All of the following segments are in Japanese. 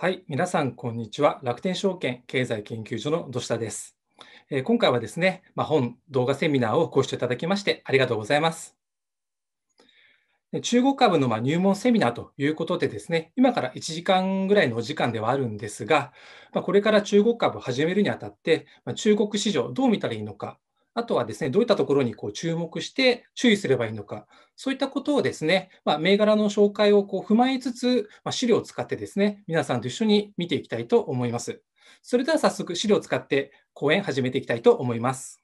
はい、皆さん、こんにちは。楽天証券経済研究所の土下です。えー、今回はですね、まあ、本、動画セミナーをご視聴いただきまして、ありがとうございます。中国株のま入門セミナーということでですね、今から1時間ぐらいのお時間ではあるんですが、まあ、これから中国株を始めるにあたって、まあ、中国市場どう見たらいいのか、あとはですね、どういったところにこう注目して注意すればいいのか、そういったことをですね、まあ、銘柄の紹介をこう踏まえつつ、まあ、資料を使ってですね、皆さんと一緒に見ていきたいと思います。それでは早速資料を使って講演始めていきたいと思います。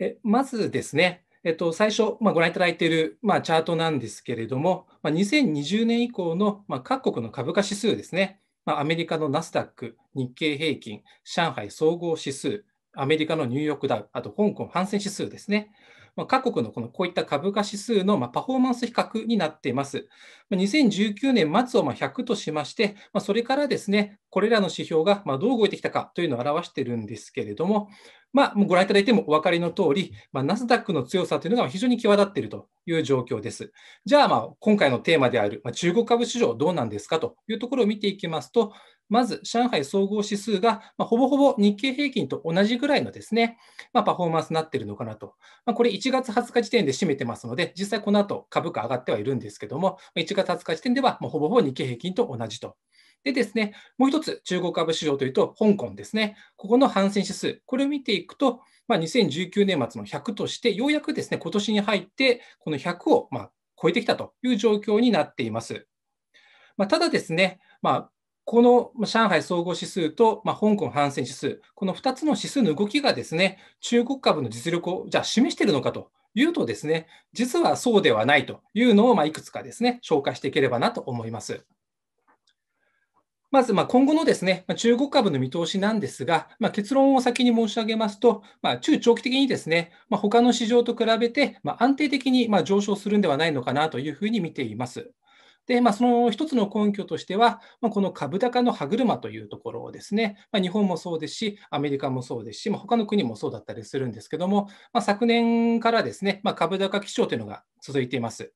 えまずですね、えっと、最初、まあ、ご覧いただいている、まあ、チャートなんですけれども、まあ、2020年以降の、まあ、各国の株価指数ですね、まあ、アメリカのナスダック、日経平均、上海総合指数、アメリカのニューヨークダウ、あと香港反戦指数ですね。まあ、各国のこのこういった株価指数のまあパフォーマンス比較になっています。2019年末をまあ100としまして、まあ、それからですね、これらの指標がまあどう動いてきたかというのを表しているんですけれども、まあ、もうご覧いただいてもお分かりの通り、まあ、ナスダックの強さというのが非常に際立っているという状況です。じゃあ、まあ、今回のテーマである、まあ、中国株市場どうなんですかというところを見ていきますと、まず上海総合指数が、まあ、ほぼほぼ日経平均と同じぐらいのですね、まあ、パフォーマンスになっているのかなと。まあ、これ1月20日時点で占めてますので、実際この後株価上がってはいるんですけども、1月20日時点では、まあ、ほぼほぼ日経平均と同じと。でですね、もう一つ、中国株市場というと、香港ですね、ここの反戦指数、これを見ていくと、まあ、2019年末の100として、ようやくですね、今年に入って、この100をま超えてきたという状況になっています。まあ、ただですね、まあこの上海総合指数と、まあ、香港反戦指数、この2つの指数の動きがですね、中国株の実力をじゃあ示しているのかというとですね、実はそうではないというのを、まあ、いくつかですね、紹介していければなと思います。まず、今後のですね、中国株の見通しなんですが、まあ、結論を先に申し上げますと、まあ、中長期的にですね、まあ、他の市場と比べて、ま安定的にま上昇するんではないのかなというふうに見ています。で、まあ、その一つの根拠としては、まあ、この株高の歯車というところをですね、まあ、日本もそうですし、アメリカもそうですし、まあ、他の国もそうだったりするんですけども、まあ、昨年からですね、まあ、株高基調というのが続いています。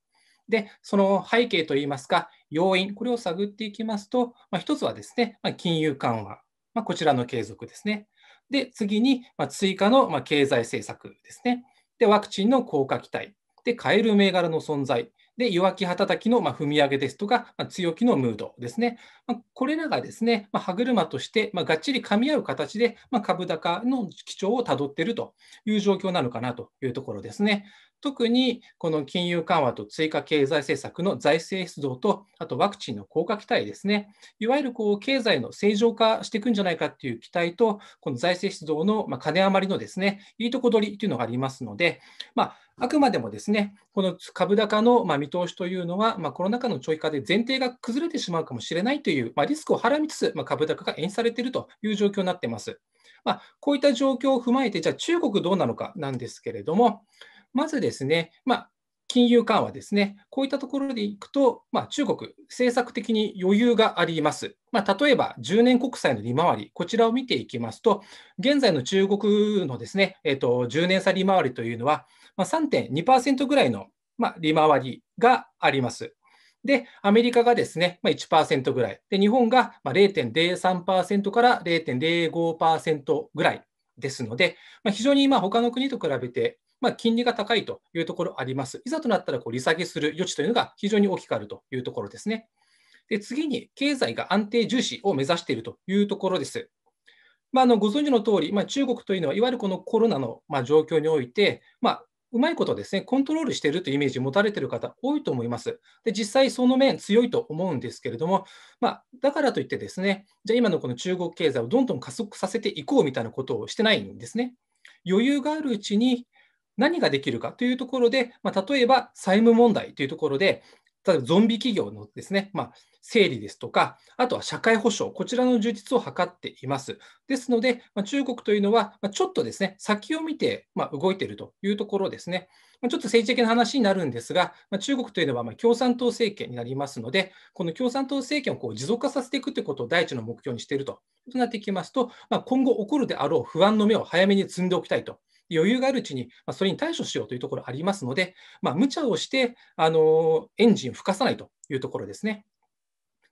で、その背景といいますか、要因、これを探っていきますと、まあ、つはですね、まあ、金融緩和、まあ、こちらの継続ですね。で、次に、ま追加の、ま経済政策ですね。で、ワクチンの効果期待。で、買える銘柄の存在。で、弱気たきの、ま踏み上げですとか、ま強気のムードですね。まこれらがですね、ま歯車として、まがっちり噛み合う形で、ま株高の基調をたどっているという状況なのかなというところですね。特にこの金融緩和と追加経済政策の財政出動と、あとワクチンの効果期待ですね、いわゆるこう経済の正常化していくんじゃないかっていう期待と、この財政出動のま金余りのですねいいとこ取りというのがありますので、まあ、あくまでもですねこの株高のま見通しというのは、まあ、コロナ禍の長期化で前提が崩れてしまうかもしれないという、まあ、リスクをはらみつつ、ま株高が演期されているという状況になっています。まこういった状況を踏まえて、じゃあ中国どうなのかなんですけれども、まずですね、まあ、金融緩和ですね、こういったところでいくと、まあ、中国、政策的に余裕があります。まあ、例えば、10年国債の利回り、こちらを見ていきますと、現在の中国のですね、えっと、10年差利回りというのは、まあ、3.2%ぐらいの、まあ、利回りがあります。で、アメリカがですね、まあ、1%ぐらい、で日本が0.03%から0.05%ぐらいですので、まあ、非常に今他の国と比べてまあ、金利が高いというところあります。いざとなったらこう利下げする余地というのが非常に大きくあるというところですね。で次に、経済が安定重視を目指しているというところです。まあ、あのご存知の通り、まあ、中国というのは、いわゆるこのコロナのまあ状況において、まあ、うまいことですね、コントロールしているというイメージを持たれている方、多いと思います。で、実際その面、強いと思うんですけれども、まあ、だからといってですね、じゃ今のこの中国経済をどんどん加速させていこうみたいなことをしてないんですね。余裕があるうちに、何ができるかというところで、まあ、例えば債務問題というところで、例えばゾンビ企業のですね、まあ、整理ですとか、あとは社会保障、こちらの充実を図っています。ですので、まあ、中国というのは、まあ、ちょっとですね、先を見て、ま動いているというところですね。まちょっと政治的な話になるんですが、ま中国というのはま共産党政権になりますので、この共産党政権をこう持続化させていくということを第一の目標にしているととなってきますと、ま今後起こるであろう不安の目を早めに積んでおきたいと余裕があるうちに、まあ、それに対処しようというところありますので、まあ、無茶をして、あのエンジンを吹かさないというところですね。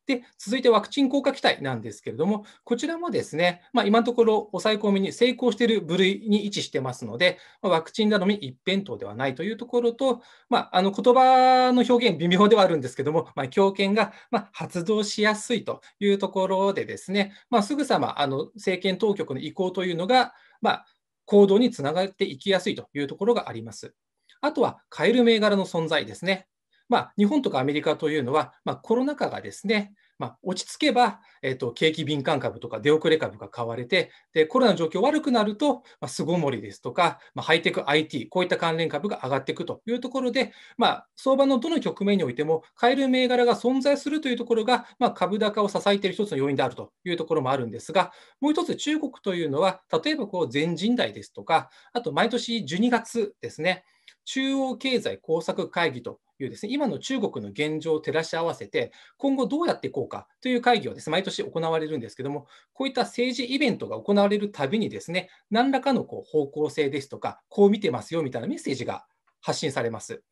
で続いてワクチン効果期待なんですけれども、こちらもですね、まあ、今のところ抑え込みに成功している部類に位置してますので、ワクチン頼み一辺倒ではないというところと、まあ、あの言葉の表現、微妙ではあるんですけども、まあ、強権がま発動しやすいというところで、ですね、ますぐさまあの政権当局の意向というのが、ま行動につながっていきやすいというところがあります。あとは買える銘柄の存在ですね。まあ、日本とかアメリカというのは、まあ、コロナ禍がですね、まあ、落ち着けば、えーと、景気敏感株とか出遅れ株が買われてでコロナの状況悪くなると、まあ、巣ごもりですとか、まあ、ハイテク IT こういった関連株が上がっていくというところで、まあ、相場のどの局面においても買える銘柄が存在するというところが、まあ、株高を支えている一つの要因であるというところもあるんですがもう一つ中国というのは例えばこう全人代ですとかあと毎年12月ですね中央経済工作会議というですね今の中国の現状を照らし合わせて今後どうやっていこうかという会議をです、ね、毎年行われるんですけどもこういった政治イベントが行われるたびにですね何らかのこう方向性ですとかこう見てますよみたいなメッセージが発信されます。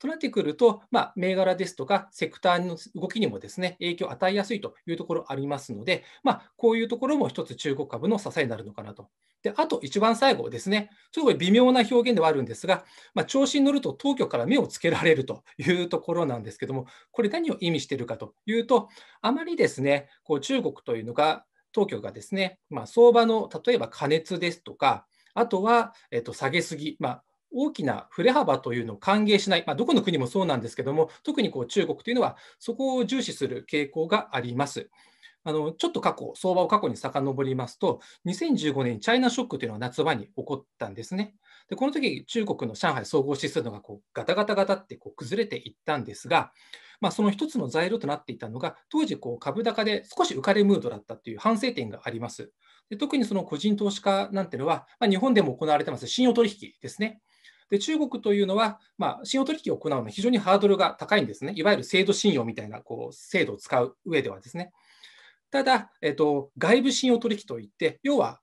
となってくると、まあ、銘柄ですとか、セクターの動きにもですね、影響を与えやすいというところありますので、まあ、こういうところも一つ中国株の支えになるのかなと。で、あと一番最後ですね、ちょっと微妙な表現ではあるんですが、まあ、調子に乗ると当局から目をつけられるというところなんですけども、これ何を意味しているかというと、あまりですね、こう中国というのが、当局がですね、まあ、相場の例えば過熱ですとか、あとは、えっと、下げすぎ、まあ、大きな振れ幅というのを歓迎しない、まあ、どこの国もそうなんですけども、特にこう中国というのは、そこを重視する傾向があります。あのちょっと過去、相場を過去に遡りますと、2015年、チャイナショックというのが夏場に起こったんですね。でこの時中国の上海総合指数のがこうガタガタガタってこう崩れていったんですが、まあ、その一つの材料となっていたのが、当時株高で少し浮かれムードだったという反省点があります。で特にその個人投資家なんてのは、まあ、日本でも行われてます信用取引ですね。で中国というのは、まあ、信用取引を行うのは非常にハードルが高いんですね。いわゆる制度信用みたいなこう制度を使う上ではですね。ただ、えっと、外部信用取引といって、要は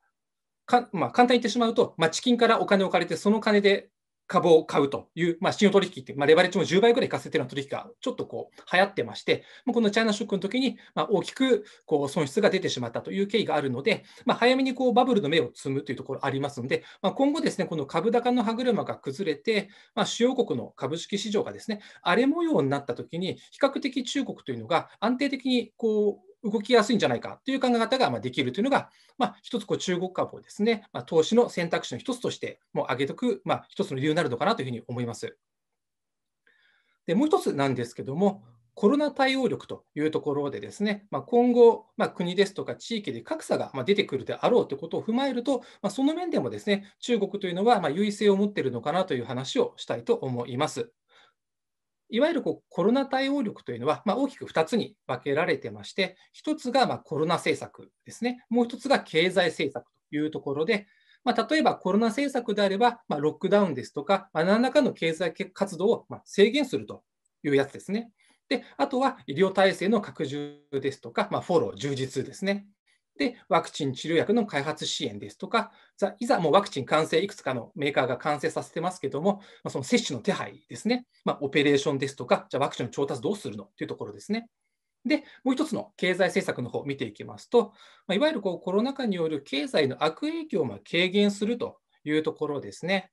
か、まあ、簡単に言ってしまうと、まあ、地金からお金を借りて、その金で株を買うという、まあ、信用取引って、まあ、レバレッジも10倍ぐらい活かせてるような取引がちょっとこう流行ってまして、このチャイナショックの時にまに大きくこう損失が出てしまったという経緯があるので、まあ、早めにこうバブルの目を摘むというところありますので、まあ、今後ですね、この株高の歯車が崩れて、まあ、主要国の株式市場がですね、荒れ模様になった時に、比較的中国というのが安定的にこう動きやすいんじゃないかという考え方がまできるというのが、まあ、一つこう中国株をですね、まあ、投資の選択肢の一つとしてもう挙げておく、まあ、一つの理由になるのかなというふうに思います。でもう一つなんですけども、コロナ対応力というところで、ですね、まあ、今後、まあ、国ですとか地域で格差が出てくるであろうということを踏まえると、まあ、その面でもですね中国というのはま優位性を持っているのかなという話をしたいと思います。いわゆるこうコロナ対応力というのは、まあ、大きく2つに分けられてまして、1つがまコロナ政策ですね、もう1つが経済政策というところで、まあ、例えばコロナ政策であれば、まあ、ロックダウンですとか、まあ、何らかの経済活動をま制限するというやつですね。であとは医療体制の拡充ですとか、まフォロー、充実ですね。で、ワクチン治療薬の開発支援ですとか、いざもうワクチン完成、いくつかのメーカーが完成させてますけども、まあ、その接種の手配ですね、まあ、オペレーションですとか、じゃあワクチンの調達どうするのというところですね。で、もう一つの経済政策の方を見ていきますと、まあ、いわゆるこうコロナ禍による経済の悪影響を軽減するというところですね。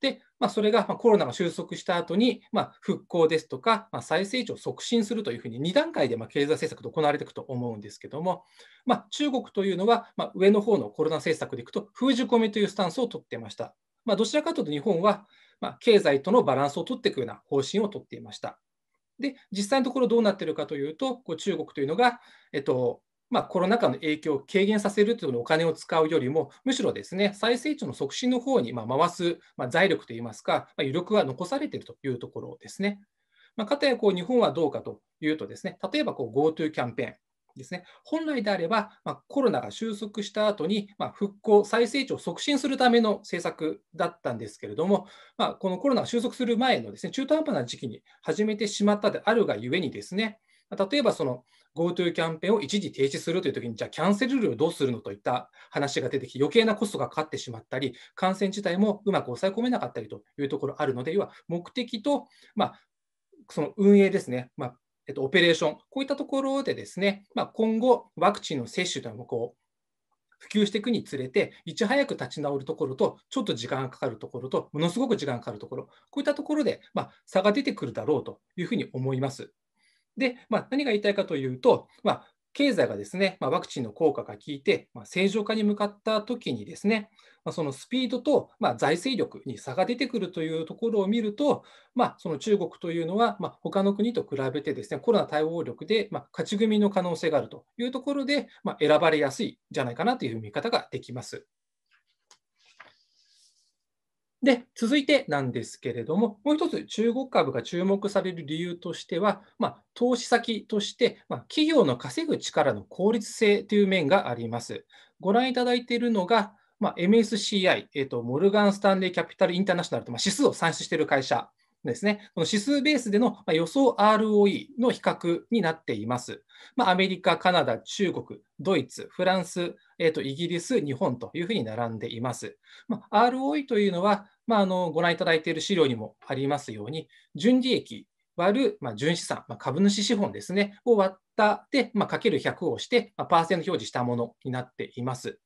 で、まあ、それがコロナが収束した後に、まあ、復興ですとか、まあ、再成長を促進するというふうに2段階でまあ経済政策と行われていくと思うんですけども、まあ、中国というのは、まあ、上の方のコロナ政策でいくと封じ込めというスタンスを取っていました。まあ、どちらかというと日本は、まあ、経済とのバランスを取っていくような方針を取っていました。で、実際のところどうなっているかというと、こう中国というのが、えっと、まあ、コロナ禍の影響を軽減させるというのお金を使うよりも、むしろですね再成長の促進の方にまあ回す、まあ、財力といいますか、まあ、余力が残されているというところですね。まあ、かたやこう日本はどうかというと、ですね例えばこう GoTo キャンペーン。ですね、本来であれば、まあ、コロナが収束した後に、まあ、復興、再成長を促進するための政策だったんですけれども、まあ、このコロナが収束する前のです、ね、中途半端な時期に始めてしまったであるがゆえにですね、例えばその GoTo キャンペーンを一時停止するというときに、じゃあキャンセル料をどうするのといった話が出てきて、余計なコストがかかってしまったり、感染自体もうまく抑え込めなかったりというところあるので、要は目的と、まあ、その運営ですね、まあ、えっと、オペレーション、こういったところでですね、まあ、今後、ワクチンの接種というのもこう普及していくにつれて、いち早く立ち直るところと、ちょっと時間がかかるところと、ものすごく時間がかかるところ、こういったところで、ま差が出てくるだろうというふうに思います。で、まあ、何が言いたいかというと、まあ、経済がですね、まあ、ワクチンの効果が効いて、まあ、正常化に向かったときにですね、まあ、そのスピードと、まあ、財政力に差が出てくるというところを見ると、まあ、その中国というのは、まあ、他の国と比べてですね、コロナ対応力で、まあ、勝ち組の可能性があるというところで、まあ、選ばれやすいんじゃないかなという見方ができます。で、続いてなんですけれども、もう一つ中国株が注目される理由としては、まあ、投資先として、まあ、企業の稼ぐ力の効率性という面があります。ご覧いただいているのが、まあ、MSCI、えーと、モルガン・スタンレー・キャピタル・インターナショナルと、まあ、指数を算出している会社ですね、この指数ベースでの予想 ROE の比較になっています。まあ、アメリカ、カナダ、中国、ドイツ、フランス、えー、とイギリス、日本というふうに並んでいます。まあ、ROE というのは、まあ、あのご覧いただいている資料にもありますように、純利益割る、まあ、純資産、まあ、株主資本ですね、を割ったで、まあ、かける100をして、まあ、パーセント表示したものになっています。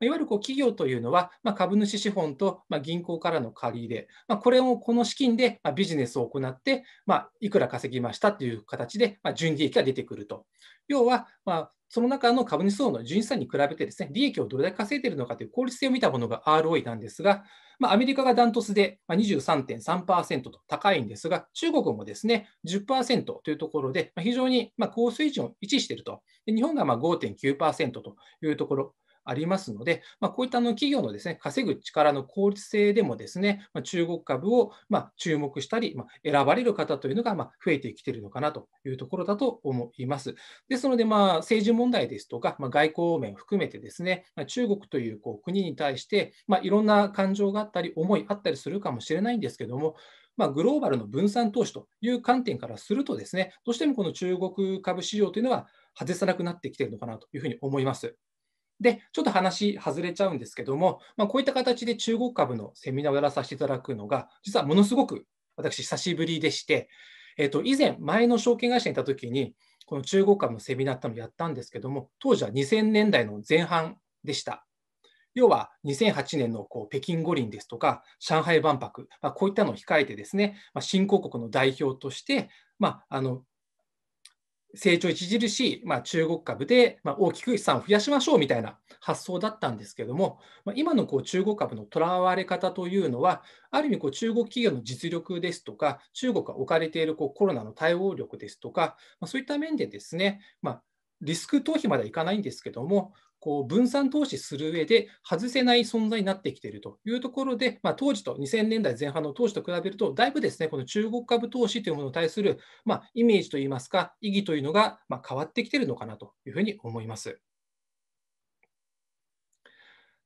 いわゆるこう企業というのは、ま株主資本と、ま銀行からの借り入れ、まこれをこの資金で、まビジネスを行って、まいくら稼ぎましたという形で、ま純利益が出てくると。要は、まその中の株主層の純資産に比べてですね、利益をどれだけ稼いでいるのかという効率性を見たものが ROE なんですが、まあ、アメリカがダントツで23.3%と高いんですが、中国もですね、10%というところで、非常にま高水準を維持していると。日本がま5.9%というところ。ありますので、まあ、こういったあの企業のですね稼ぐ力の効率性でもですね、まあ、中国株をま注目したり、ま選ばれる方というのがま増えてきているのかなというところだと思います。ですので、まあ、政治問題ですとか、ま外交面含めてですね、ま中国というこう国に対して、まいろんな感情があったり、思いあったりするかもしれないんですけども、まあ、グローバルの分散投資という観点からするとですね、どうしてもこの中国株市場というのは外さなくなってきているのかなというふうに思います。で、ちょっと話外れちゃうんですけども、まあ、こういった形で中国株のセミナーをやらさせていただくのが、実はものすごく私、久しぶりでして、えっと、以前、前の証券会社にいたときに、この中国株のセミナーってのをやったんですけども、当時は2000年代の前半でした。要は2008年のこう北京五輪ですとか、上海万博、まあ、こういったのを控えてですね、まあ、新興国の代表として、まあ、あの成長著しい、まあ、中国株で、まあ、大きく資産を増やしましょうみたいな発想だったんですけれども、まあ、今のこう中国株のとらわれ方というのは、ある意味こう中国企業の実力ですとか、中国が置かれているこうコロナの対応力ですとか、まそういった面でですね、まリスク逃避まではいかないんですけども、こう分散投資する上で外せない存在になってきているというところで、まあ、当時と2000年代前半の投資と比べると、だいぶですねこの中国株投資というものに対する、まあ、イメージといいますか、意義というのが、まあ、変わってきているのかなというふうに思います。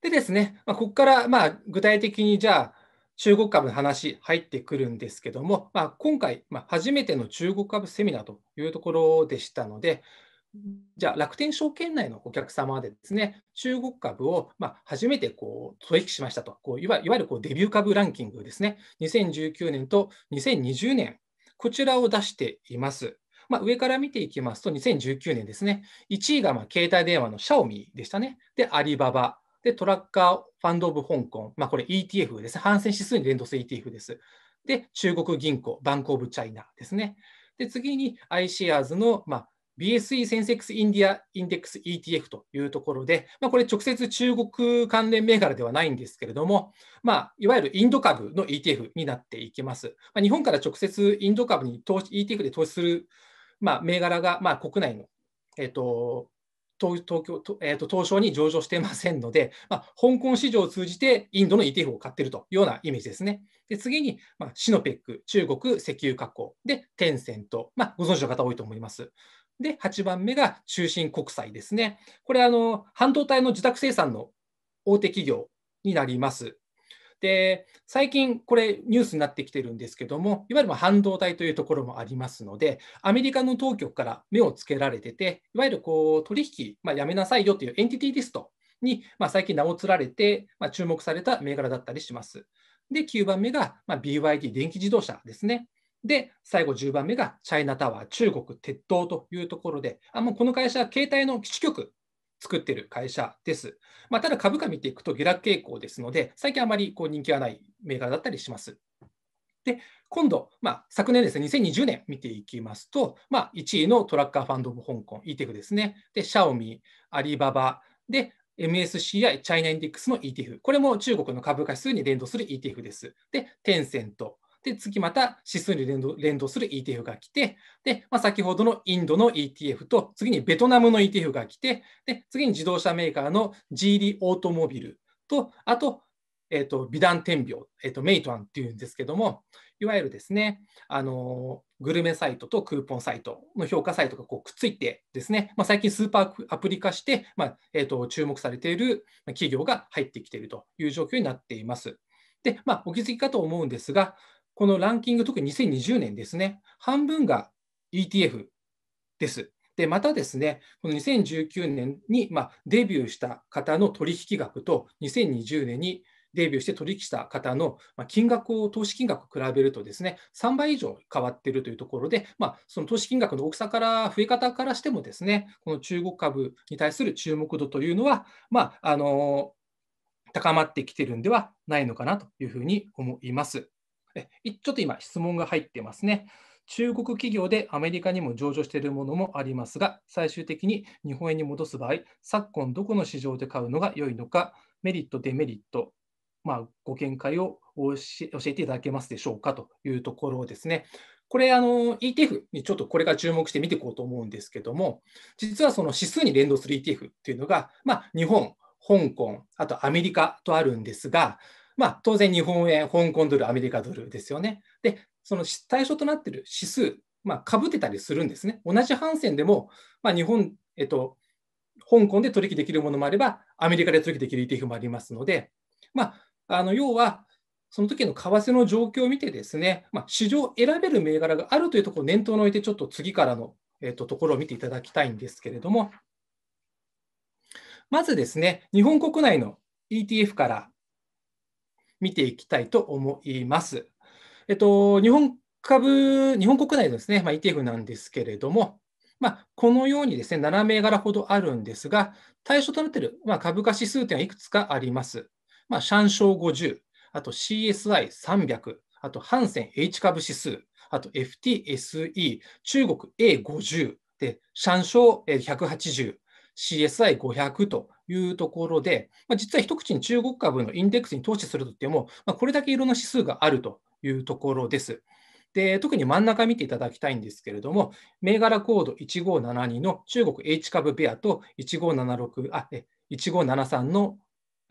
でですね、まあ、ここからまあ具体的にじゃあ、中国株の話入ってくるんですけども、まあ、今回、まあ、初めての中国株セミナーというところでしたので、じゃあ楽天証券内のお客様でですね、中国株をま初めてこう取引しましたと、こういわゆるこうデビュー株ランキングですね、2019年と2020年、こちらを出しています。まあ、上から見ていきますと、2019年ですね、1位がま携帯電話のシャオミでしたね、で、アリババ、で、トラッカーファンド・オブ・香港、まあ、これ ETF ですね、反戦指数に連動する ETF です。で、中国銀行、バンク・オブ・チャイナですね。で、次に i s r s の、まあ、BSE センセックスインディアインデックス ETF というところで、まあ、これ直接中国関連銘柄ではないんですけれども、まあ、いわゆるインド株の ETF になっていきます。まあ、日本から直接インド株に投資 ETF で投資する、まあ、銘柄が、まあ、国内の、えっと、東京えっと東証に上場していませんので、まあ、香港市場を通じてインドの ETF を買っているというようなイメージですね。で次に、まあ、シノペック、中国石油加工、で、テンセント、まあ、ご存知の方多いと思います。で、8番目が中心国際ですね。これ、あの、半導体の自宅生産の大手企業になります。で、最近、これ、ニュースになってきてるんですけども、いわゆる半導体というところもありますので、アメリカの当局から目をつけられてて、いわゆるこう取引、まあ、やめなさいよというエンティティリストに、まあ、最近名を連ねれて、まあ、注目された銘柄だったりします。で、9番目が、ま BYD、電気自動車ですね。で、最後10番目がチャイナタワー、中国、鉄塔というところで、あもうこの会社は携帯の基地局作ってる会社です。まあ、ただ株価見ていくと下落傾向ですので、最近あまりこう人気はない銘柄だったりします。で、今度、まあ、昨年ですね、2020年見ていきますと、まあ、1位のトラッカーファンドオブ香港、ETF ですね。で、シャオミ、アリババ、で、MSCI、チャイナインデックスの ETF。これも中国の株価指数に連動する ETF です。で、テンセント、で、次また指数に連動連動する ETF が来て、で、まあ、先ほどのインドの ETF と、次にベトナムの ETF が来て、で、次に自動車メーカーの GD オートモビルと、あと、えっ、ー、と、美談天秤、えっ、ー、と、メイトアンっていうんですけども、いわゆるですね、あのグルメサイトとクーポンサイトの評価サイトがこうくっついてですね、まあ、最近スーパーアプリ化して、まあ、えーと、と注目されている企業が入ってきているという状況になっています。で、まあ、お気づきかと思うんですが、このランキング、特に2020年ですね、半分が ETF です。で、またですね、この2019年に、まあ、デビューした方の取引額と、2020年にデビューして取引した方の金額を、投資金額を比べるとですね、3倍以上変わっているというところで、まあ、その投資金額の大きさから、増え方からしてもですね、この中国株に対する注目度というのは、まあ、あの高まってきてるんではないのかなというふうに思います。えちょっと今、質問が入ってますね。中国企業でアメリカにも上場しているものもありますが、最終的に日本円に戻す場合、昨今どこの市場で買うのが良いのか、メリット、デメリット、まあ、ご見解を教えていただけますでしょうかというところですね。これ、ETF にちょっとこれから注目して見ていこうと思うんですけども、実はその指数に連動する ETF っていうのが、まあ、日本、香港、あとアメリカとあるんですが、まあ、当然日本円、香港ドル、アメリカドルですよね。で、その対象となっている指数、まあ、かぶってたりするんですね。同じ反線でも、まあ、日本、えっと、香港で取引できるものもあれば、アメリカで取引できる ETF もありますので、まあ、あの要は、その時の為替の状況を見てですね、まあ、市場を選べる銘柄があるというところを念頭に置いて、ちょっと次からの、えっと、ところを見ていただきたいんですけれども、まずですね、日本国内の ETF から見ていきたいと思います。えっと、日本株、日本国内のですね、まあ、ETF なんですけれども、まあ、このようにですね、7銘柄ほどあるんですが、対象となっている、まあ、株価指数点はいくつかあります。まあ、シャンショー50、あと CSI300、あとハンセン H 株指数、あと FTSE、中国 A50、で、シャンショー180、CSI500 というところで、まあ、実は一口に中国株のインデックスに投資するといっても、まあ、これだけいろんな指数があるというところです。で特に真ん中見ていただきたいんですけれども、銘柄コード1572の中国 H 株ベアと1576あえ1573の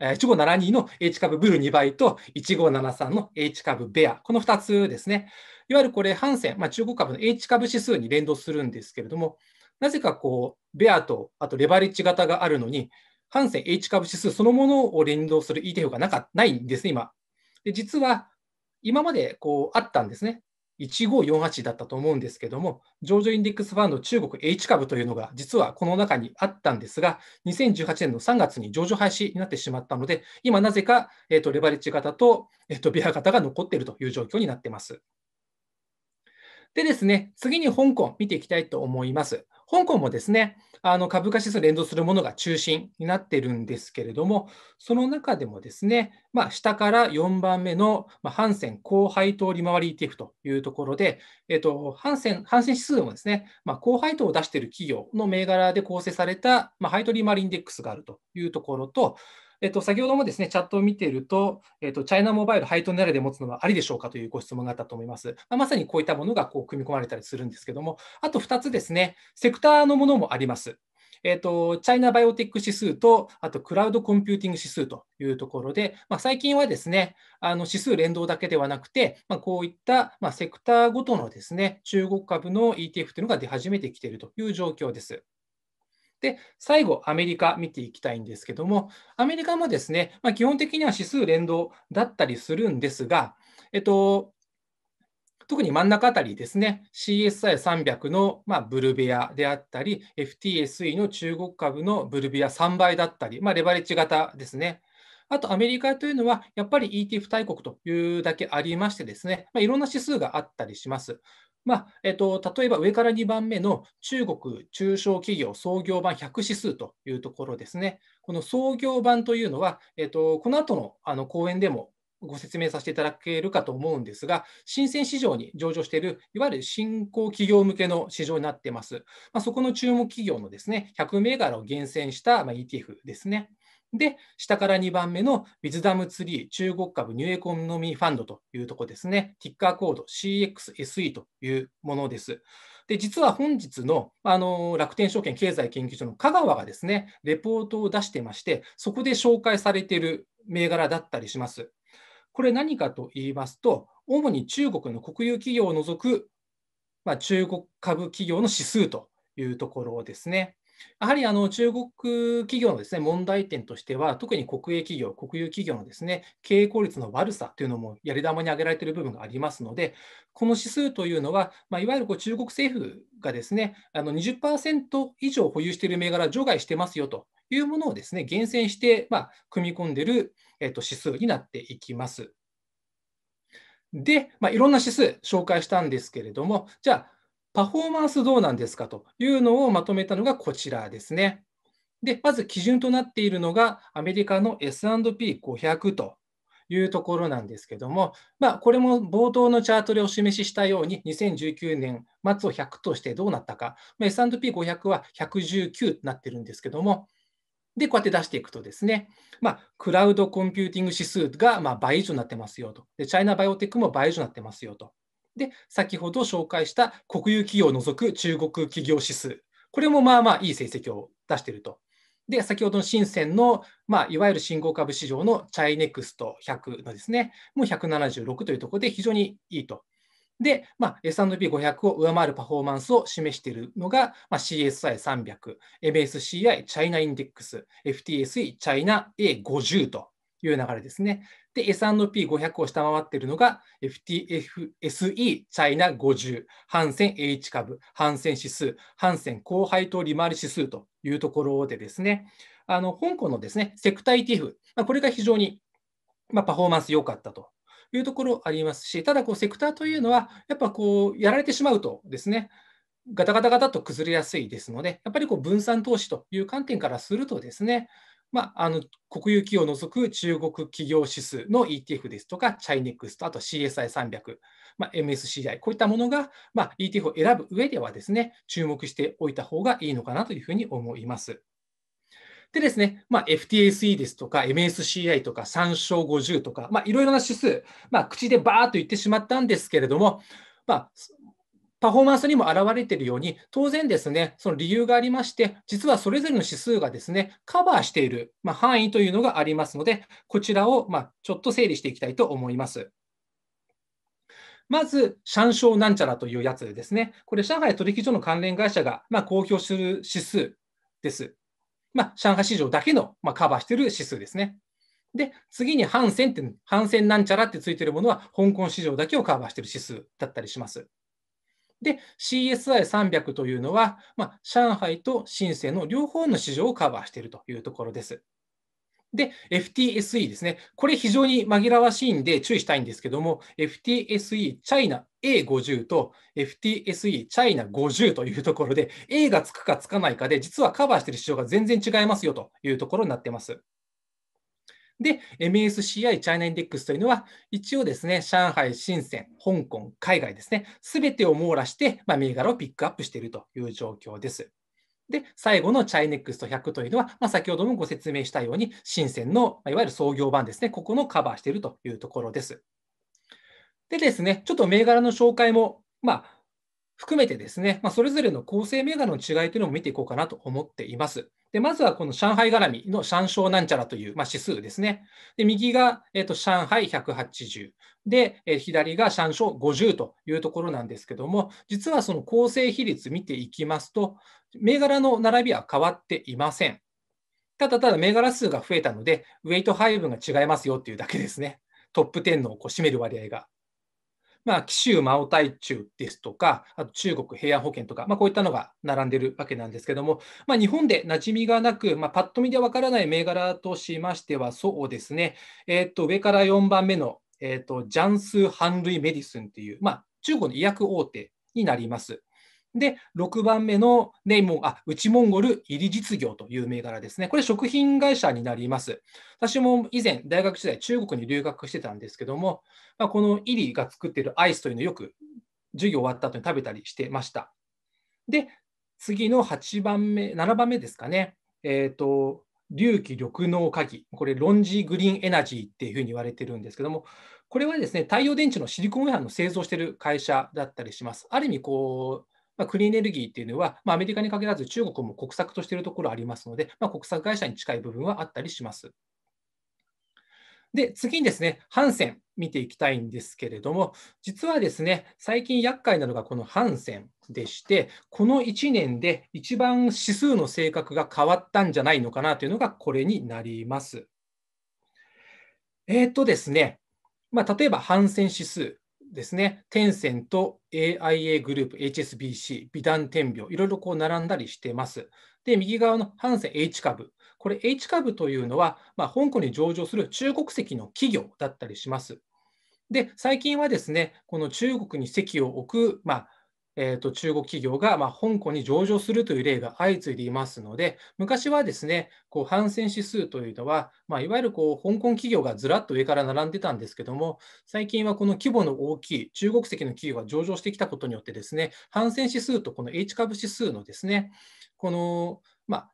1572の H 株ブル2倍と1573の H 株ベア、この2つですね。いわゆるこれ、ハンセン、まあ、中国株の H 株指数に連動するんですけれども、なぜかこう、ベアと、あとレバレッジ型があるのに、ハンセン H 株指数そのものを連動する ETF がなかないんですね、今。で実は、今までこうあったんですね。1548だったと思うんですけども、上場インデックスファンド中国 H 株というのが実はこの中にあったんですが、2018年の3月に上場廃止になってしまったので、今なぜか、えー、とレバレッジ型と,、えー、とビア型が残っているという状況になっています。でですね、次に香港見ていきたいと思います。香港もですね、あの株価指数連動するものが中心になっているんですけれども、その中でもですね、まあ、下から4番目の、まあ、ハンセン高配当利回り ETF というところで、えっと、ハンセンハンセン指数もですね、まあ、高配当を出している企業の銘柄で構成された、まあ、配当利回りインデックスがあるというところと、えっと、先ほどもですね、チャットを見ていると、えっと、チャイナモバイル配当になるで持つのはありでしょうかというご質問があったと思います。まあ、まさにこういったものがこう組み込まれたりするんですけども、あと2つですね、セクターのものもあります。えっ、と、チャイナバイオテック指数と、あとクラウドコンピューティング指数というところで、まあ、最近はですね、あの指数連動だけではなくて、まあ、こういった、まセクターごとのですね、中国株の ETF というのが出始めてきているという状況です。で、最後、アメリカ見ていきたいんですけども、アメリカもですね、まあ、基本的には指数連動だったりするんですが、えっと、特に真ん中あたりですね、CSI300 の、まあ、ブルベアであったり、FTSE の中国株のブルベア3倍だったり、まあ、レバレッジ型ですね。あとアメリカというのは、やっぱり ETF 大国というだけありましてですね、まあ、いろんな指数があったりします。まあえっと、例えば上から2番目の中国中小企業創業版100指数というところですね、この創業版というのは、えっと、この後のあの講演でもご説明させていただけるかと思うんですが、新鮮市場に上場している、いわゆる新興企業向けの市場になっています。まあ、そこの注目企業のですね100銘柄を厳選した、ま ETF ですね。で、下から2番目のウィズダムツリー中国株ニューエコノミーファンドというところですね、ティッカーコード CXSE というものです。で、実は本日のあの楽天証券経済研究所の香川がですね、レポートを出してまして、そこで紹介されている銘柄だったりします。これ何かと言いますと、主に中国の国有企業を除く、まあ、中国株企業の指数というところですね。やはりあの中国企業のです、ね、問題点としては、特に国営企業、国有企業のです、ね、経営効率の悪さというのもやり玉に挙げられている部分がありますので、この指数というのは、まあ、いわゆるこう中国政府がです、ね、あの20%以上保有している銘柄除外してますよというものをです、ね、厳選して、まあ、組み込んでいる、えっと、指数になっていきます。で、まあ、いろんな指数紹介したんですけれども、じゃあ、パフォーマンスどうなんですかというのをまとめたのがこちらですね。で、まず基準となっているのが、アメリカの S&P500 というところなんですけども、まあ、これも冒頭のチャートでお示ししたように、2019年末を100としてどうなったか、S&P500 は119となってるんですけども、で、こうやって出していくとですね、まあ、クラウドコンピューティング指数がま倍以上になってますよとで、チャイナバイオテックも倍以上になってますよと。で、先ほど紹介した国有企業を除く中国企業指数。これもまあまあいい成績を出していると。で、先ほどの深センの、まあ、いわゆる新興株市場のチャイネクスト100のですね、もう176というところで非常にいいと。で、まあ、S&P500 を上回るパフォーマンスを示しているのが、まあ、CSI300、MSCI チャイナインデックス、FTSE チャイナ A50 という流れですね。で、S&P500 を下回っているのが FTFSE チャイナ50、ハンセン H 株、ハンセン指数、ハンセン高配当利回り指数というところでですね、あの香港のですねセクター ETF、まあ、これが非常に、まあ、パフォーマンス良かったというところありますし、ただこうセクターというのは、やっぱこうやられてしまうとですね、ガタガタガタと崩れやすいですので、やっぱりこう分散投資という観点からするとですね、まあ、あの国有企業を除く中国企業指数の ETF ですとか、チャイネックスとあと CSI300、まあ、MSCI、こういったものが、まあ、ETF を選ぶ上ではですね、注目しておいた方がいいのかなというふうに思います。でですね、まあ、FTSE ですとか MSCI とか参照50とか、まいろいろな指数、まあ、口でバーっと言ってしまったんですけれども、まあ、パフォーマンスにも表れているように、当然ですね、その理由がありまして、実はそれぞれの指数がですね、カバーしている、まあ、範囲というのがありますので、こちらを、まあ、ちょっと整理していきたいと思います。まず、ョーなんちゃらというやつですね。これ、上海取引所の関連会社が、ま公表する指数です。まあ、上海市場だけの、まカバーしている指数ですね。で、次にハンセンって、ハンセンなんちゃらってついてるものは、香港市場だけをカバーしている指数だったりします。で、CSI300 というのは、まあ、上海と深センの両方の市場をカバーしているというところです。で、FTSE ですね。これ非常に紛らわしいんで注意したいんですけども、FTSE チャイナ A50 と FTSE チャイナ50というところで、A がつくかつかないかで、実はカバーしている市場が全然違いますよというところになってます。で、MSCI チャイナインデックスというのは、一応ですね、上海、深セン、香港、海外ですね、すべてを網羅して、まあ、銘柄をピックアップしているという状況です。で、最後のチャイネックスト100というのは、まあ、先ほどもご説明したように、深センの、いわゆる創業版ですね、ここのカバーしているというところです。でですね、ちょっと銘柄の紹介も、まあ、含めてですね、まあ、それぞれの構成銘柄の違いというのも見ていこうかなと思っています。で、まずはこの上海絡みの山椒なんちゃらという、まあ、指数ですね。で、右が、えーと、上海180。で、えー、左が山椒50というところなんですけども、実はその構成比率見ていきますと、銘柄の並びは変わっていません。ただただ銘柄数が増えたので、ウェイト配分が違いますよっていうだけですね。トップ10のこう占める割合が。まあ、紀州マオタイ中ですとか、あと中国平安保険とか、まあ、こういったのが並んでるわけなんですけども、まあ、日本で馴染みがなく、まあ、パッと見でわからない銘柄としましては、そうですね、えっ、ー、と、上から4番目の、えっ、ー、と、ジャンス・ハンルイ・メディスンという、まあ、中国の医薬大手になります。で、6番目のネイモン、あ、内モンゴル入り実業という銘柄ですね。これ食品会社になります。私も以前、大学時代、中国に留学してたんですけども、まあ、このイリが作っているアイスというのをよく授業終わった後に食べたりしてました。で、次の8番目、7番目ですかね。えっ、ー、と、隆起緑能鍵、これ、ロンジーグリーンエナジーっていうふうに言われてるんですけども、これはですね、太陽電池のシリコンウェアの製造している会社だったりします。ある意味こう、まあ、クリーンエネルギーっていうのは、まあ、アメリカに限らず中国も国策としているところありますので、まあ、国策会社に近い部分はあったりします。で、次にですね、ハンセン見ていきたいんですけれども、実はですね、最近厄介なのがこのハンセンでして、この1年で一番指数の性格が変わったんじゃないのかなというのがこれになります。えっ、ー、とですね、まあ、例えばハンセン指数。ですね、テンセント、AIA グループ、HSBC、美談天病、いろいろこう並んだりしてます。で、右側のハンセン H 株、これ H 株というのは、まあ、香港に上場する中国籍の企業だったりします。で、最近はですね、この中国に籍を置く、まあ、えーと、中国企業が、まあ、香港に上場するという例が相次いでいますので、昔はですね、こう反戦指数というのは、まあ、いわゆるこう香港企業がずらっと上から並んでたんですけども、最近はこの規模の大きい中国籍の企業が上場してきたことによってですね、反戦指数とこの H 株指数のですね、この、まあ、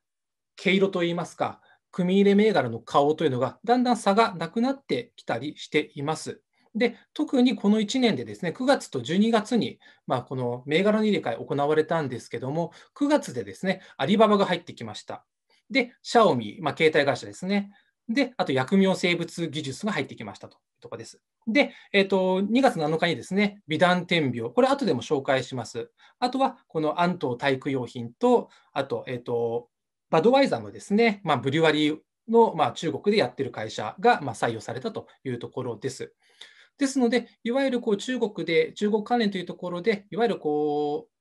毛色といいますか、組入れ銘柄の顔というのがだんだん差がなくなってきたりしています。で特にこの1年でですね9月と12月に、まあ、この銘柄の入れ替え行われたんですけども9月でですねアリババが入ってきましたでシャオミ、まあ、携帯会社ですねであと薬名生物技術が入ってきましたというとこですで、えーと、2月7日にですね美談天病これ後でも紹介しますあとはこの安藤体育用品とあと,、えーと、とバドワイザーのですね、まあ、ブリュワリーの、まあ、中国でやってる会社が、まあ、採用されたというところです。ですので、いわゆるこう中国で、中国関連というところで、いわゆるこう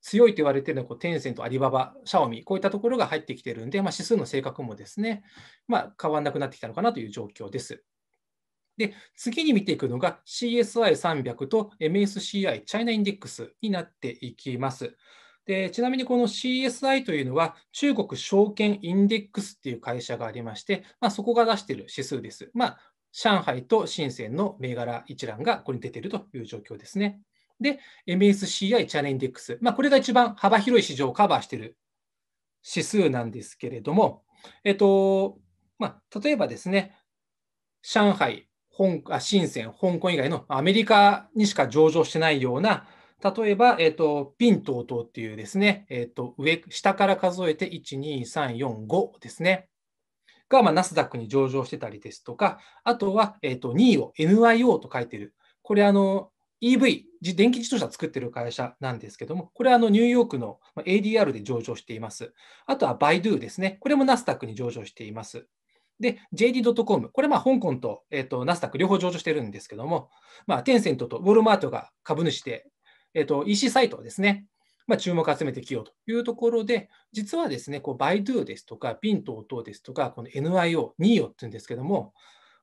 強いと言われているのはこうテンセント、アリババ、シャオミ、こういったところが入ってきているので、まあ、指数の性格もですね、まあ、変わらなくなってきたのかなという状況です。で、次に見ていくのが CSI300 と MSCI チャイナインデックスになっていきます。でちなみにこの CSI というのは中国証券インデックスっていう会社がありまして、まあ、そこが出している指数です。まあ、上海と深センの銘柄一覧がここに出ているという状況ですね。で、MSCI チャレンジックス。まあ、これが一番幅広い市場をカバーしている指数なんですけれども、えっと、まあ、例えばですね、上海、本あ深セン、香港以外のアメリカにしか上場してないような、例えば、えっと、ピント等々っていうですね、えっと、上、下から数えて、1、2、3、4、5ですね。が、まあ、ナスダックに上場してたりですとか、あとは、えーと、と2位を NIO と書いてる、これあの EV、電気自動車作ってる会社なんですけども、これはあのニューヨークの ADR で上場しています。あとはバイドゥですね、これもナスダックに上場しています。で、JD.com、これまあ香港と,、えー、とナスダック両方上場してるんですけども、まあ、テンセントとウォルマートが株主で、えー、と EC サイトですね、まあ、注目を集めてきようというところで、実はですね、こうバイドゥですとか、ピント等ですとか、この NIO、ニーヨっていうんですけども、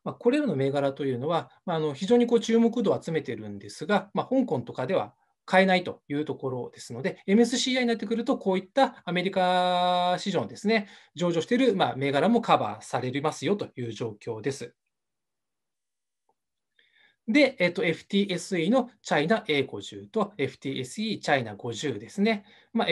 まあ、これらの銘柄というのは、まあ、の非常にこう注目度を集めてるんですが、まあ、香港とかでは買えないというところですので、MSCI になってくると、こういったアメリカ市場ですね、上場している、ま銘柄もカバーされますよという状況です。で、えっと、FTSE のチャイナ A50 と FTSE チャイナ50ですね。まあ、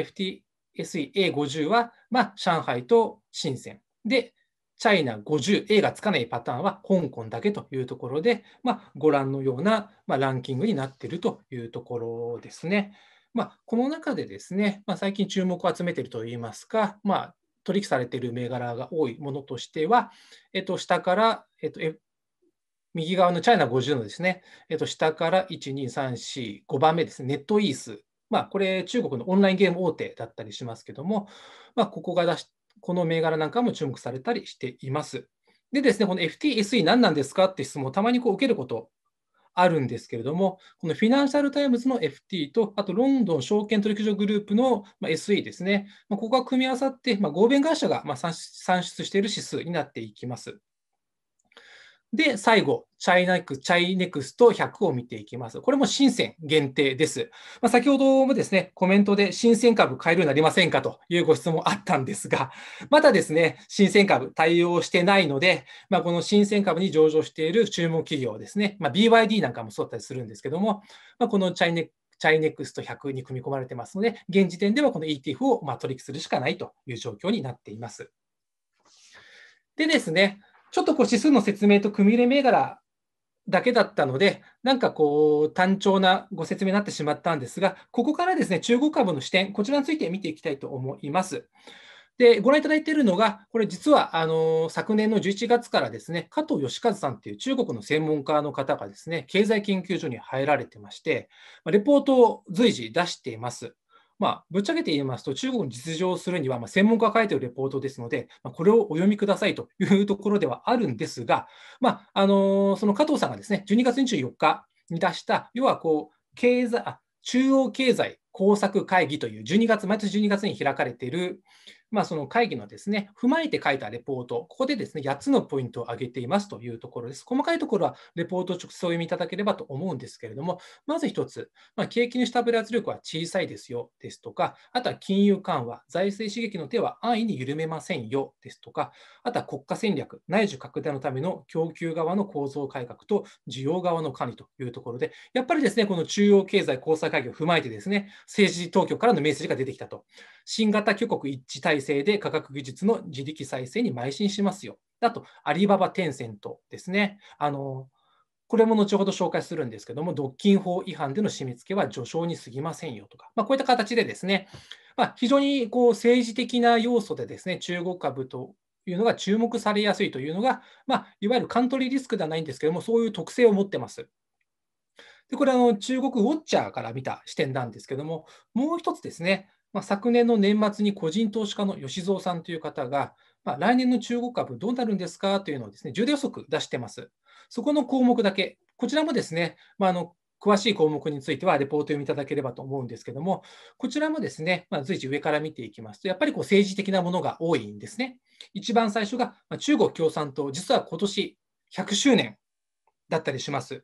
FTSEA50 は、まあ、上海と深セン。で、チャイナ 50A がつかないパターンは香港だけというところで、まあ、ご覧のような、まあ、ランキングになっているというところですね。まあ、この中でですね、まあ、最近注目を集めているといいますか、まあ、取引されている銘柄が多いものとしては、えっと、下から、えっと、右側のチャイナ50のですね、えっと、下から1、2、3、4、5番目ですね、ネットイース。まあ、これ、中国のオンラインゲーム大手だったりしますけども、まあ、ここが出し、この銘柄なんかも注目されたりしています。でですね、この FTSE 何なんですかって質問をたまにこう受けることあるんですけれども、このフィナンシャル・タイムズの FT と、あとロンドン証券取引所グループの SE ですね、ここが組み合わさって、ま合弁会社が算出している指数になっていきます。で、最後、チャイナク、チャイネクスト100を見ていきます。これも新セ限定です。まあ、先ほどもですね、コメントで新セ株買えるようになりませんかというご質問あったんですが、まだですね、新セ株対応してないので、まあ、この新セ株に上場している注文企業ですね、まあ、BYD なんかもそうだったりするんですけども、まあ、このチャイネチャイネクスト100に組み込まれてますので、現時点ではこの ETF をま取引するしかないという状況になっています。でですね、ちょっとこう指数の説明と組み入れ銘柄だけだったので、なんかこう、単調なご説明になってしまったんですが、ここからですね、中国株の視点、こちらについて見ていきたいと思います。で、ご覧いただいているのが、これ実は、あの、昨年の11月からですね、加藤義和さんという中国の専門家の方がですね、経済研究所に入られてまして、レポートを随時出しています。まあ、ぶっちゃけて言いますと、中国に実情するには、まあ、専門家が書いているレポートですので、まあ、これをお読みくださいというところではあるんですが、まああのー、その加藤さんがですね12月24日に出した、要はこう経済中央経済工作会議という12月、毎年12月に開かれている、まあ、その会議のですね、踏まえて書いたレポート、ここでですね、8つのポイントを挙げていますというところです。細かいところは、レポート直接お読みいただければと思うんですけれども、まず1つ、まあ、景気に下振れ圧力は小さいですよですとか、あとは金融緩和、財政刺激の手は安易に緩めませんよですとか、あとは国家戦略、内需拡大のための供給側の構造改革と需要側の管理というところで、やっぱりですね、この中央経済交際会議を踏まえてですね、政治当局からのメッセージが出てきたと。新型挙国一致体制で科学技術の自力再生に邁進しますよ。あと、アリババ・テンセントですね。あのこれも後ほど紹介するんですけども、独禁法違反での締め付けは序章に過ぎませんよとか、まあ、こういった形でですね、まあ、非常にこう政治的な要素でですね、中国株というのが注目されやすいというのが、まあ、いわゆるカントリーリスクではないんですけども、そういう特性を持ってます。でこれあの、中国ウォッチャーから見た視点なんですけども、もう一つですね、まあ、昨年の年末に個人投資家の吉蔵さんという方が、まあ、来年の中国株どうなるんですかというのをですね、重大予測出してます。そこの項目だけ、こちらもですね、まあ、あの詳しい項目についてはレポートを読みいただければと思うんですけども、こちらもですね、まあ、随時上から見ていきますと、やっぱりこう政治的なものが多いんですね。一番最初が中国共産党、実は今年100周年だったりします。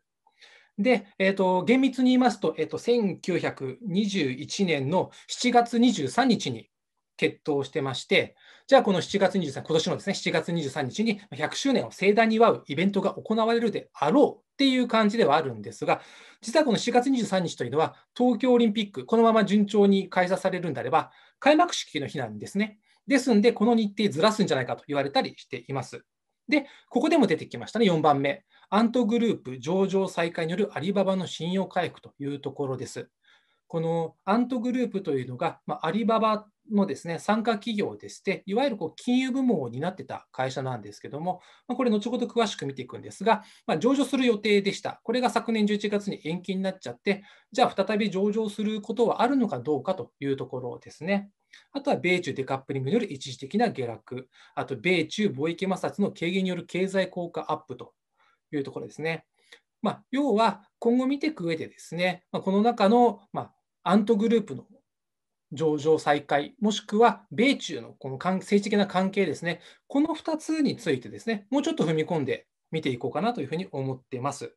で、えーと、厳密に言いますと,、えーと、1921年の7月23日に決闘してまして、じゃあこの7月23日、今年のですね、7月23日に100周年を盛大に祝うイベントが行われるであろうっていう感じではあるんですが、実はこの7月23日というのは、東京オリンピック、このまま順調に開催されるんであれば、開幕式の日なんですね。ですんで、この日程ずらすんじゃないかと言われたりしています。で、ここでも出てきましたね、4番目。アントグループ上場再開によるアリババの信用回復というところです。このアントグループというのが、まあ、アリババのですね参加企業でして、いわゆるこう金融部門を担ってた会社なんですけども、まあ、これ、後ほど詳しく見ていくんですが、まあ、上場する予定でした、これが昨年11月に延期になっちゃって、じゃあ再び上場することはあるのかどうかというところですね。あとは米中デカップリングによる一時的な下落、あと米中貿易摩擦の軽減による経済効果アップというところですね。まあ、要は今後見ていく上でですね、まあ、この中の、まあ、アントグループの上場再開、もしくは米中のこの政治的な関係ですね、この2つについてですね、もうちょっと踏み込んで見ていこうかなというふうに思っています。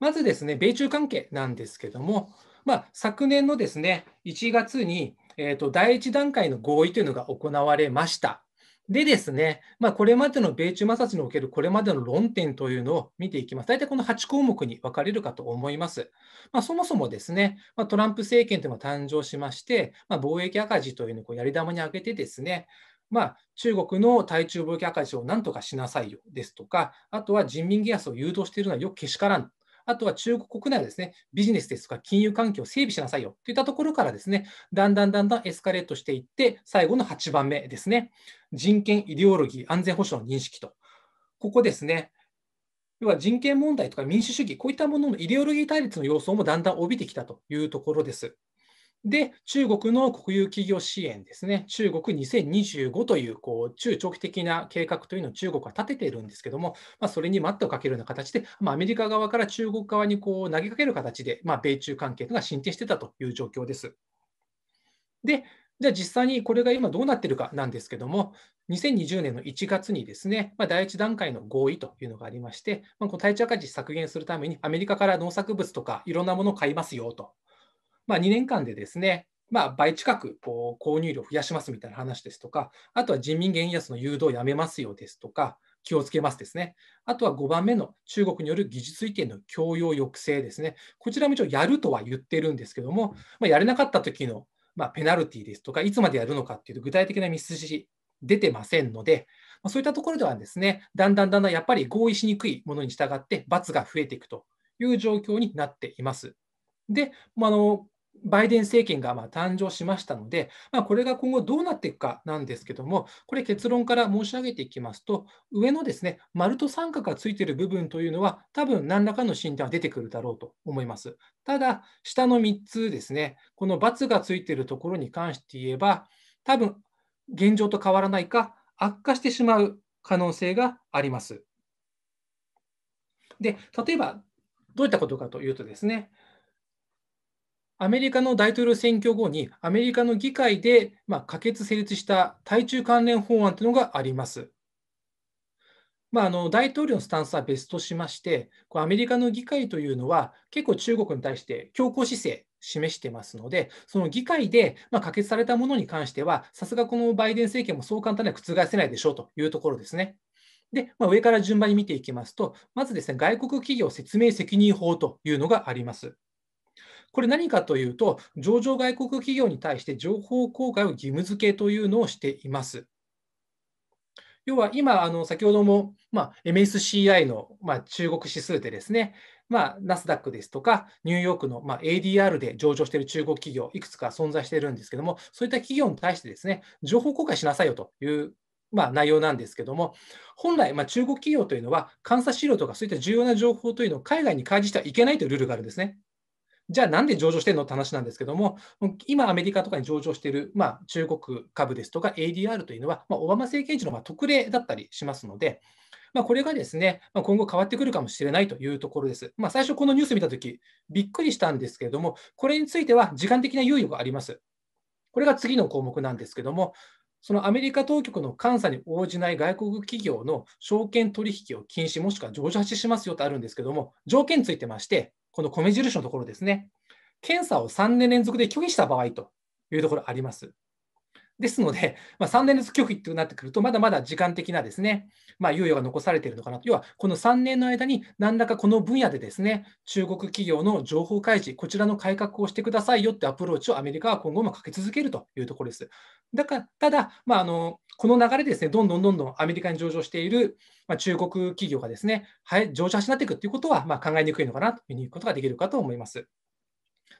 まずですね、米中関係なんですけども、まあ、昨年のですね、1月に、えーと、と第1段階の合意というのが行われました。でですね、まあ、これまでの米中摩擦におけるこれまでの論点というのを見ていきます。大体この8項目に分かれるかと思います。まあ、そもそもですね、まあ、トランプ政権というのが誕生しまして、ま貿易赤字というのをこうやり玉に挙げてですね、まあ、中国の対中貿易赤字をなんとかしなさいよですとか、あとは人民ギアスを誘導しているのはよくけしからんあとは中国国内はですね、ビジネスですとか金融環境を整備しなさいよといったところからですね、だんだんだんだんエスカレートしていって、最後の8番目ですね、人権、イデオロギー、安全保障の認識と。ここですね、要は人権問題とか民主主義、こういったもののイデオロギー対立の様相もだんだん帯びてきたというところです。で、中国の国有企業支援ですね、中国2025というこう中長期的な計画というのを中国は立てているんですけども、まあ、それにマットをかけるような形で、まあ、アメリカ側から中国側にこう投げかける形で、まあ、米中関係が進展してたという状況です。で、じゃあ実際にこれが今どうなってるかなんですけども、2020年の1月にですね、まあ、第1段階の合意というのがありまして、まあ、この対中赤字削減するためにアメリカから農作物とかいろんなものを買いますよとまあ、2年間でですね、まあ、倍近くこう購入量増やしますみたいな話ですとか、あとは人民元安の誘導をやめますよですとか、気をつけますですね。あとは5番目の中国による技術移転の強要抑制ですね。こちらも一応やるとは言ってるんですけども、まあ、やれなかった時のまペナルティですとか、いつまでやるのかっていう具体的な道筋出てませんので、まそういったところではですね、だんだんだんだんやっぱり合意しにくいものに従って罰が増えていくという状況になっています。で、まあのバイデン政権がま誕生しましたので、まあ、これが今後どうなっていくかなんですけども、これ結論から申し上げていきますと、上のですね、丸と三角がついている部分というのは、多分何らかの進展は出てくるだろうと思います。ただ、下の3つですね、この×がついているところに関して言えば、多分現状と変わらないか、悪化してしまう可能性があります。で、例えば、どういったことかというとですね、アメリカの大統領選挙後に、アメリカの議会で、まあ、可決・成立した対中関連法案というのがあります。まあ、あの大統領のスタンスは別としまして、こうアメリカの議会というのは、結構中国に対して強硬姿勢、示してますので、その議会で、ま可決されたものに関しては、さすがこのバイデン政権もそう簡単には覆せないでしょうというところですね。で、まあ、上から順番に見ていきますと、まずですね、外国企業説明責任法というのがあります。これ何かというと、上場外国企業に対して情報公開を義務付けというのをしています。要は今、あの先ほども、ま MSCI の、ま中国指数でですね、まナスダックですとか、ニューヨークの、ま ADR で上場している中国企業、いくつか存在しているんですけども、そういった企業に対してですね、情報公開しなさいよという、ま内容なんですけども、本来、ま中国企業というのは、監査資料とかそういった重要な情報というのを海外に開示してはいけないというルールがあるんですね。じゃあなんで上場してんのって話なんですけども、今、アメリカとかに上場している、まあ、中国株ですとか ADR というのは、まあ、オバマ政権時のま特例だったりしますので、まあ、これがですね、ま今後変わってくるかもしれないというところです。まあ、最初、このニュース見たとき、びっくりしたんですけれども、これについては時間的な猶予があります。これが次の項目なんですけども、そのアメリカ当局の監査に応じない外国企業の証券取引を禁止、もしくは上場発しますよとあるんですけども、条件ついてまして、この米印のところですね、検査を3年連続で拒否した場合というところあります。ですので、まあ、3年連続拒否となってくると、まだまだ時間的なですね、まあ、猶予が残されているのかなと、要はこの3年の間に何らかこの分野でですね、中国企業の情報開示、こちらの改革をしてくださいよってアプローチをアメリカは今後もかけ続けるというところです。だからただ、まあ、あのこの流れですね、どんどんどんどんアメリカに上場している、まあ、中国企業がですね、はい、上場しなっていくということは、まあ、考えにくいのかなというふうに言うことができるかと思います。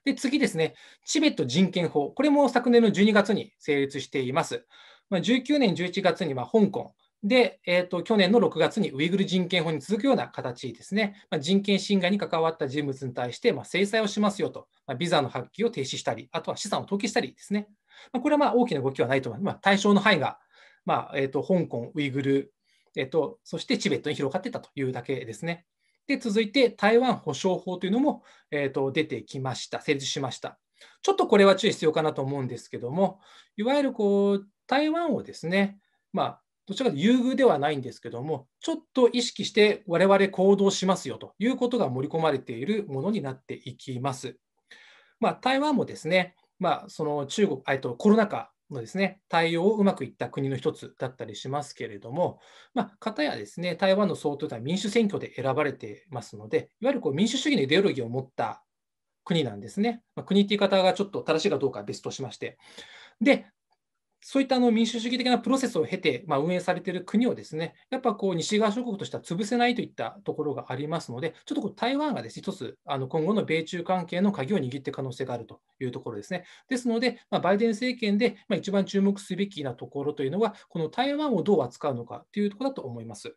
で次ですね、チベット人権法、これも昨年の12月に成立しています。まあ、19年11月には香港、で、えーと、去年の6月にウイグル人権法に続くような形ですね、まあ、人権侵害に関わった人物に対して、まあ、制裁をしますよと、まあ、ビザの発給を停止したり、あとは資産を凍結したりですね。まこれはまあ大きな動きはないと思います。ま対象の範囲がまあえーと、香港、ウイグル、えーと、そしてチベットに広がっていたというだけですね。で続いて台湾保障法というのも、えーと、出てきました、成立しました。ちょっとこれは注意必要かなと思うんですけども、いわゆるこう台湾をですね、まあ、どちらかというと優遇ではないんですけども、ちょっと意識して我々行動しますよということが盛り込まれているものになっていきます。まあ、台湾もですね、まあ、その中国、えっと、コロナ禍のですね、対応をうまくいった国の一つだったりしますけれども、まあ、かやですね、台湾の総統というのは民主選挙で選ばれてますので、いわゆるこう民主主義のイデオロギーを持った国なんですね。まあ、国って言い方がちょっと正しいかどうかは別としまして。で、そういったあの民主主義的なプロセスを経て、まあ、運営されている国をですね、やっぱこう西側諸国としては潰せないといったところがありますので、ちょっとこう台湾がです、ね、一つあの今後の米中関係の鍵を握っている可能性があるというところですね。ですので、まあ、バイデン政権で、まあ、一番注目すべきなところというのは、この台湾をどう扱うのかというところだと思います。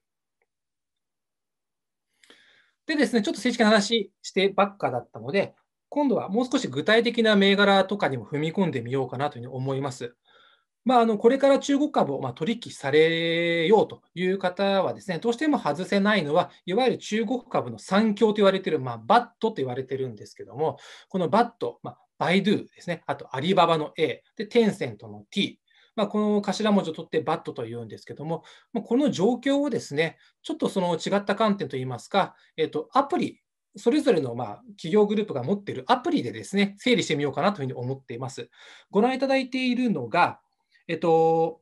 でですね、ちょっと政治家な話してばっかだったので、今度はもう少し具体的な銘柄とかにも踏み込んでみようかなというふうに思います。まあ、あのこれから中国株をま取引されようという方はですね、どうしても外せないのは、いわゆる中国株の三強と言われている、まあ、バットと言われてるんですけども、このバット、まあ、バイドゥですね、あとアリババの A、でテンセントの T、まあ、この頭文字を取ってバットというんですけども、この状況をですね、ちょっとその違った観点といいますか、えっと、アプリそれぞれのまあ企業グループが持っているアプリでですね、整理してみようかなというふうに思っています。ご覧いただいているのが、えっと、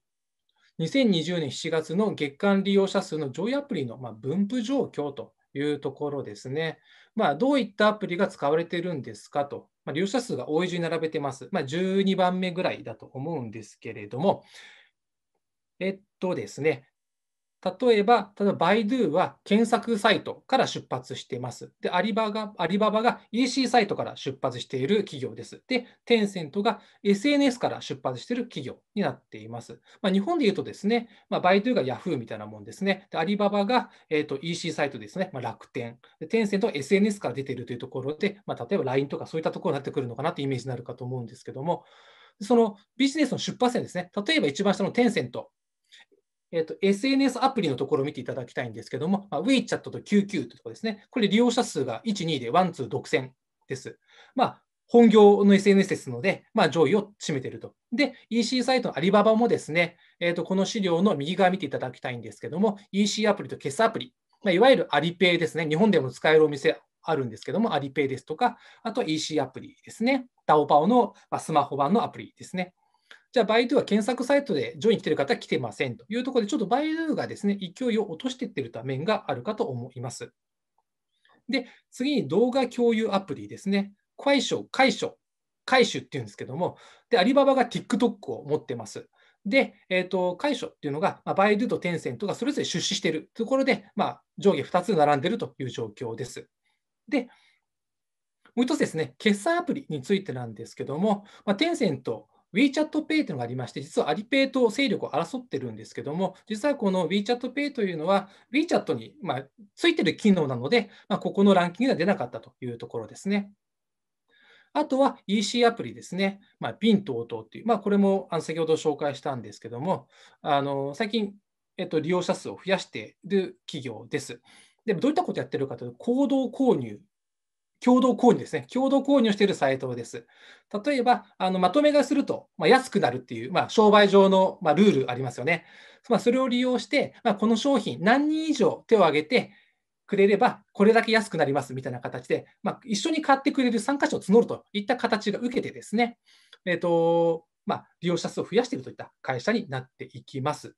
2020年7月の月間利用者数の上位アプリの、ま分布状況というところですね。まあ、どういったアプリが使われているんですかと、まあ、利用者数が多い順に並べてます。まあ、12番目ぐらいだと思うんですけれども、えっとですね、例えば、例えば、バイドゥは検索サイトから出発しています。で、アリバが、アリババが EC サイトから出発している企業です。で、テンセントが SNS から出発している企業になっています。まあ、日本で言うとですね、まあ、バイドゥが Yahoo みたいなもんですね。で、アリババが、えーと、EC サイトですね、まあ、楽天。で、テンセントは SNS から出ているというところで、まあ、例えば LINE とかそういったところになってくるのかなというイメージになるかと思うんですけども、そのビジネスの出発点ですね。例えば一番下のテンセントえ SNS アプリのところを見ていただきたいんですけども、まあ、WeChat と QQ とかですね、これ利用者数が1、2でワンツー独占です。まあ、本業の SNS ですので、まあ、上位を占めていると。で、EC サイトのアリババもですね、えと、この資料の右側見ていただきたいんですけども、EC アプリと決済アプリ、まあ、いわゆるアリペイですね、日本でも使えるお店あるんですけども、アリペイですとか、あと EC アプリですね、ダオパオのスマホ版のアプリですね。じゃあ、バイドゥは検索サイトで上位に来てる方は来てませんというところで、ちょっとバイドゥがですね、勢いを落としていってるた面があるかと思います。で、次に動画共有アプリですね。解消、解消、回収っていうんですけども、で、アリババが TikTok を持ってます。で、えっ、ー、と、解消っていうのが、まあ、バイドゥとテンセントがそれぞれ出資しているところで、まあ、上下2つ並んでいるという状況です。で、もう一つですね、決済アプリについてなんですけども、まあ、テンセント WeChatPay というのがありまして、実はアリペイと勢力を争ってるんですけども、実はこの WeChatPay というのは、WeChat に、まあ、ついてる機能なので、まあ、ここのランキングでは出なかったというところですね。あとは EC アプリですね。まあ、ビン等々っていう、まあ、これもあの先ほど紹介したんですけども、あの最近、えっと、利用者数を増やしている企業です。でどういったことやってるかというと、行動購入共同購入ですね。共同購入しているサイトです。例えば、あのまとめ買いすると、まあ、安くなるっていう、まあ、商売上の、まあ、ルールありますよね。まあ、それを利用して、まあ、この商品何人以上手を挙げてくれれば、これだけ安くなりますみたいな形で、まあ、一緒に買ってくれる参加者を募るといった形が受けてですね、えーとまあ、利用者数を増やしているといった会社になっていきます。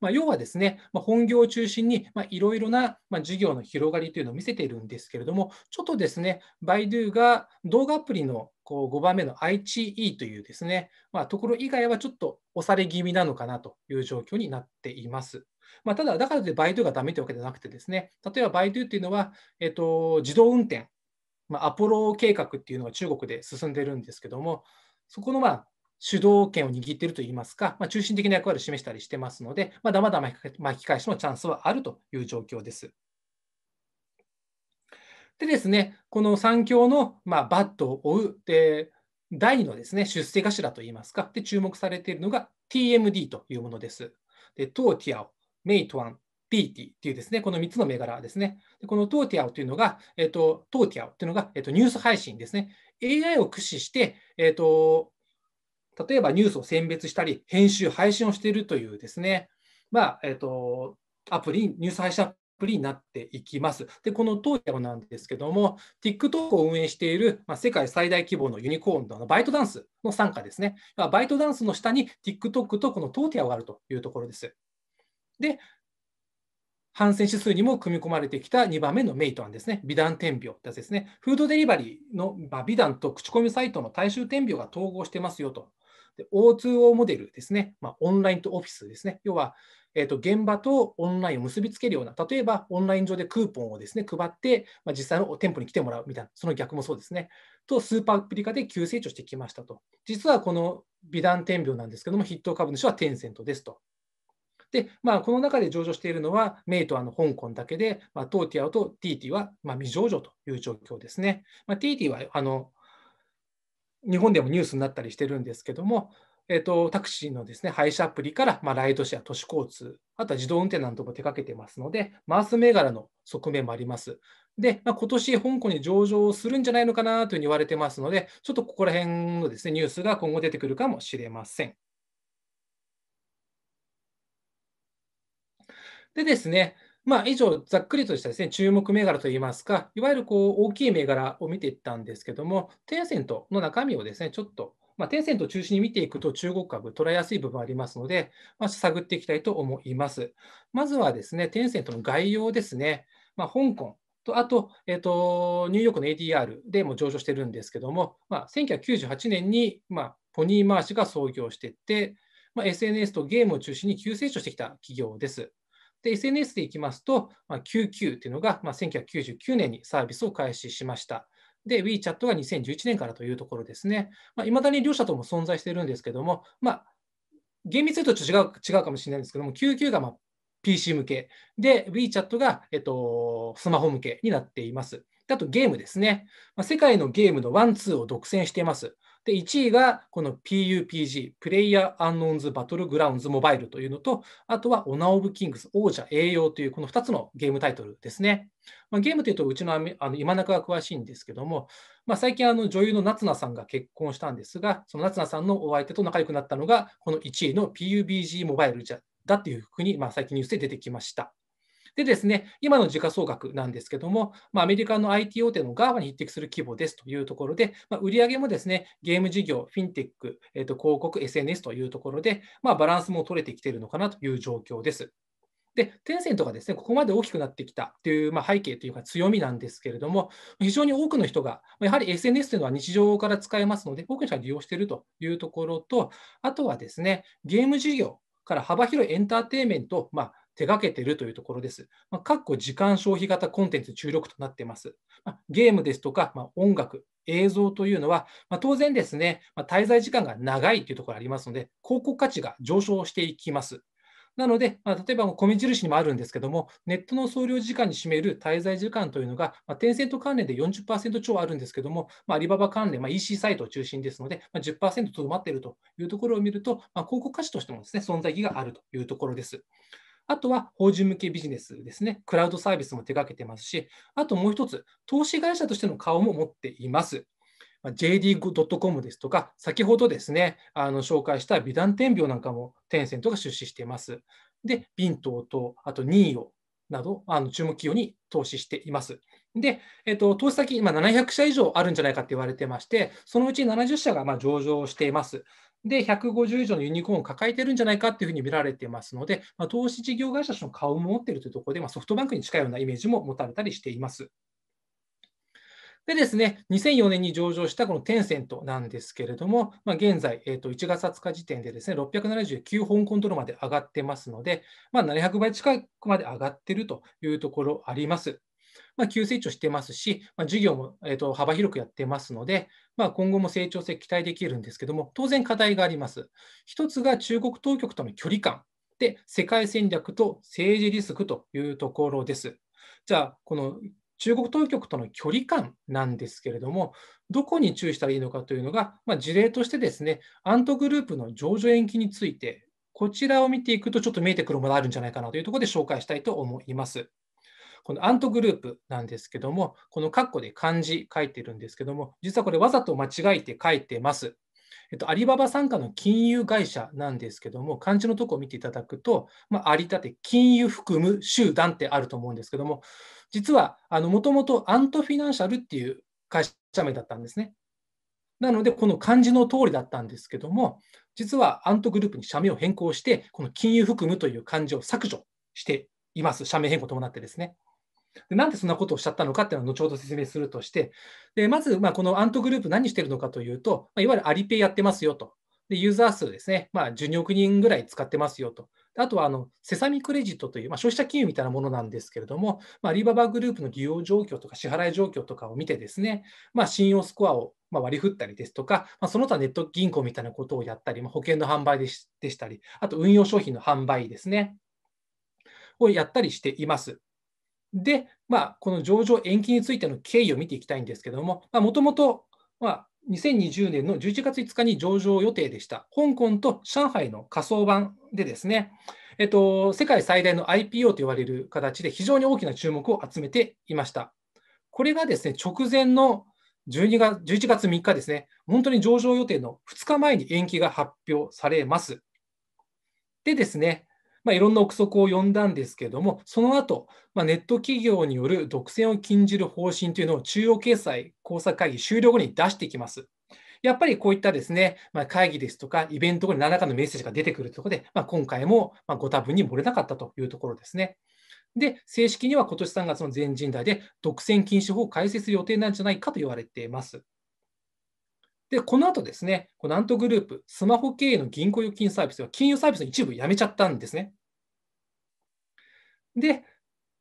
まあ、要はですね、まあ、本業を中心にいろいろな、ま事業の広がりというのを見せているんですけれども、ちょっとですね、バイドゥが動画アプリのこう5番目の IGE というですね、まあ、ところ以外はちょっと押され気味なのかなという状況になっています。まあ、ただ、だからでバイドゥがダメというわけではなくてですね、例えばバイドゥっていうのは、えっと、自動運転、まあ、アポロ計画っていうのが中国で進んでるんですけども、そこのまあ主導権を握っているといいますか、まあ、中心的な役割を示したりしてますので、まだまだ巻き返しのチャンスはあるという状況です。でですね、この三強の、まバットを追う、で第2のですね出世頭といいますか、で注目されているのが TMD というものです。でトーティアオ、メイトワン、ピーティというですね、この3つの銘柄ですね。でこのトーティアオというのが、えっと、トーティアオというのが、えっと、ニュース配信ですね。AI を駆使して、えっと、例えばニュースを選別したり、編集、配信をしているというですね、まあえーと、アプリ、ニュース配信アプリになっていきます。で、この東山なんですけども、TikTok を運営している、まあ、世界最大規模のユニコーンのバイトダンスの傘下ですね、まあ、バイトダンスの下に TikTok とこの東山があるというところです。で、感染指数にも組み込まれてきた2番目のメイト案ですね、美談点描ってやつですね、フードデリバリーの、ま美談と口コミサイトの大衆点描が統合してますよとで O2O モデルですね、まあ、オンラインとオフィスですね、要は、えー、と現場とオンラインを結びつけるような、例えばオンライン上でクーポンをですね配って、まあ、実際の店舗に来てもらうみたいな、その逆もそうですね、とスーパーアプリ化で急成長してきましたと。実はこの美談天秤なんですけども、筆頭株主はテンセントですと。で、まあ、この中で上場しているのは、メイトはの香港だけで、まあ、トーティアとティーティはまあ未上場という状況ですね。まあ、ティーティはあの日本でもニュースになったりしてるんですけども、えーと、タクシーのですね配車アプリから、まあ、ライドシェア、都市交通、あとは自動運転なんとも手掛けてますので、マース銘柄の側面もあります。で、まあ、今年香港に上場するんじゃないのかなというふうに言われてますので、ちょっとここら辺のですねニュースが今後出てくるかもしれません。でですね、まあ、以上、ざっくりとしたですね、注目銘柄といいますか、いわゆるこう大きい銘柄を見ていったんですけども、テンセントの中身をですね、ちょっと、まあ、テンセントを中心に見ていくと中国株、捉えやすい部分ありますので、まあ、探っていきたいと思います。まずはですね、テンセントの概要ですね、まあ、香港、とあと,、えーと、ニューヨークの ADR でも上場してるんですけども、まあ、1998年に、まあ、ポニー・マーシが創業していって、まあ、SNS とゲームを中心に急成長してきた企業です。で、SNS でいきますと、まあ、QQ というのが、まあ、1999年にサービスを開始しました。で、WeChat が2011年からというところですね。まあ、だに両者とも存在しているんですけども、まあ、厳密に言うと違う違うかもしれないんですけども、QQ がまあ PC 向け、で、WeChat が、えっと、スマホ向けになっています。あとゲームですね。まあ、世界のゲームのワンツーを独占しています。で、1位がこの PUPG、プレイヤーアンノーンズバトルグラウンズモバイルというのと、あとはオナオブキングス、王者栄養というこの2つのゲームタイトルですね。まあ、ゲームというと、うちのあの今中が詳しいんですけども、まあ、最近あの女優の夏菜さんが結婚したんですが、その夏菜さんのお相手と仲良くなったのが、この1位の PUBG モバイルだっていうふうに、まあ、最近ニュースで出てきました。でですね、今の時価総額なんですけども、まあ、アメリカの IT 大手の GAFA に匹敵する規模ですというところで、まあ、売上もですね、ゲーム事業、フィンテック、えー、と広告、SNS というところで、まあ、バランスも取れてきているのかなという状況です。で、テンセントがですね、ここまで大きくなってきたという、まあ、背景というか強みなんですけれども、非常に多くの人が、やはり SNS というのは日常から使えますので、多くの人が利用しているというところと、あとはですね、ゲーム事業から幅広いエンターテインメントまあ、手掛けてるというところです。まあ、かっこ時間消費型コンテンツ注力となっています。まあ、ゲームですとか、まあ、音楽、映像というのは、ま当然ですね、ま滞在時間が長いというところがありますので、広告価値が上昇していきます。なので、まあ、例えば米印にもあるんですけども、ネットの送料時間に占める滞在時間というのが、まあ、テンセント関連で40%超あるんですけども、まあ、アリババ関連、まあ、EC サイトを中心ですので、まあ10、10%とどまっているというところを見ると、まあ、広告価値としてもです、ね、存在意義があるというところです。あとは法人向けビジネスですね、クラウドサービスも手掛けてますし、あともう一つ、投資会社としての顔も持っています。JD.com ですとか、先ほどですね、あの紹介した美談天病なんかもテンセントが出資しています。で、ビントと、あとニーヨなど、あの注目企業に投資しています。で、えっと、投資先、今700社以上あるんじゃないかって言われてまして、そのうち70社がま上場しています。で、150以上のユニコーンを抱えてるんじゃないかっていうふうに見られてますので、まあ、投資事業会社の顔も持っているというところで、まあ、ソフトバンクに近いようなイメージも持たれたりしています。でですね、2004年に上場したこのテンセントなんですけれども、まあ、現在、えー、と1月20日時点でですね、679香港ドルまで上がってますので、まあ、700倍近くまで上がっているというところあります。まあ、急成長してますし、まあ、事業も、えー、と幅広くやってますので、まあ、今後も成長性期待できるんですけども、当然課題があります。一つが中国当局との距離感で、世界戦略と政治リスクというところです。じゃあ、この中国当局との距離感なんですけれども、どこに注意したらいいのかというのが、まあ、事例としてですね、アントグループの上場延期について、こちらを見ていくと、ちょっと見えてくるものがあるんじゃないかなというところで紹介したいと思います。このアントグループなんですけども、この括弧で漢字書いてるんですけども、実はこれわざと間違えて書いてます。えっと、アリババ傘下の金融会社なんですけども、漢字のとこを見ていただくと、まあ、有田て金融含む集団ってあると思うんですけども、実はもともとアントフィナンシャルっていう会社名だったんですね。なので、この漢字の通りだったんですけども、実はアントグループに社名を変更して、この金融含むという漢字を削除しています。社名変更伴ってですね。でなんでそんなことをおっしゃったのかっていうのは後ほど説明するとして、でまず、まあ、このアントグループ何してるのかというと、まあ、いわゆるアリペイやってますよと。で、ユーザー数ですね、まあ、12億人ぐらい使ってますよと。あとはあのセサミクレジットという、まあ、消費者金融みたいなものなんですけれども、まあ、アリババグループの利用状況とか支払い状況とかを見てですね、まあ、信用スコアをま割り振ったりですとか、まその他ネット銀行みたいなことをやったり、ま保険の販売でしたり、あと運用商品の販売ですね、をやったりしています。で、まあ、この上場延期についての経緯を見ていきたいんですけども、もともと2020年の11月5日に上場予定でした、香港と上海の仮想版でですね、えっと、世界最大の IPO と言われる形で非常に大きな注目を集めていました。これがですね、直前の12月11月3日ですね、本当に上場予定の2日前に延期が発表されます。でですね、まあ、いろんな憶測を呼んだんですけれども、その後、まあ、ネット企業による独占を禁じる方針というのを中央経済工作会議終了後に出してきます。やっぱりこういったですね、まあ、会議ですとか、イベント後に何らかのメッセージが出てくるということで、まあ、今回もご多分に漏れなかったというところですね。で、正式には今年3月の全人代で独占禁止法を改正する予定なんじゃないかと言われています。で、この後ですね、このアントグループ、スマホ経由の銀行預金サービスは金融サービスの一部やめちゃったんですね。で、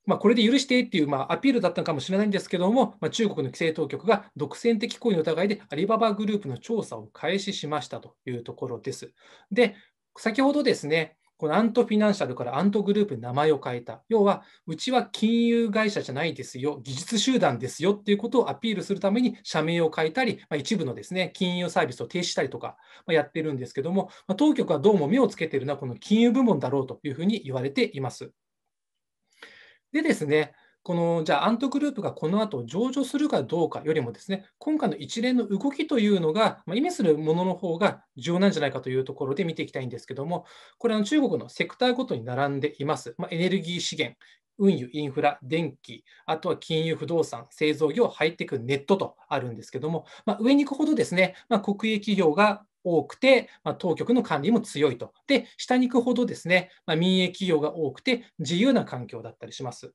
まあ、これで許してっていう、まあ、アピールだったのかもしれないんですけども、まあ、中国の規制当局が独占的行為の疑いでアリババグループの調査を開始しましたというところです。で、先ほどですね、このアントフィナンシャルからアントグループに名前を変えた。要は、うちは金融会社じゃないですよ、技術集団ですよっていうことをアピールするために社名を変えたり、まあ、一部のですね、金融サービスを停止したりとか、まあ、やってるんですけども、まあ、当局はどうも目をつけてるのはこの金融部門だろうというふうに言われています。でですね、このじゃあ、アントグループがこの後上場するかどうかよりもですね、今回の一連の動きというのが、まあ、意味するものの方が重要なんじゃないかというところで見ていきたいんですけども、これは中国のセクターごとに並んでいます、まあ、エネルギー資源、運輸、インフラ、電気、あとは金融、不動産、製造業、ハイテク、ネットとあるんですけども、まあ、上に行くほどですね、まあ、国営企業が多くて、まあ、当局の管理も強いと。で、下に行くほどですね、ま民営企業が多くて自由な環境だったりします。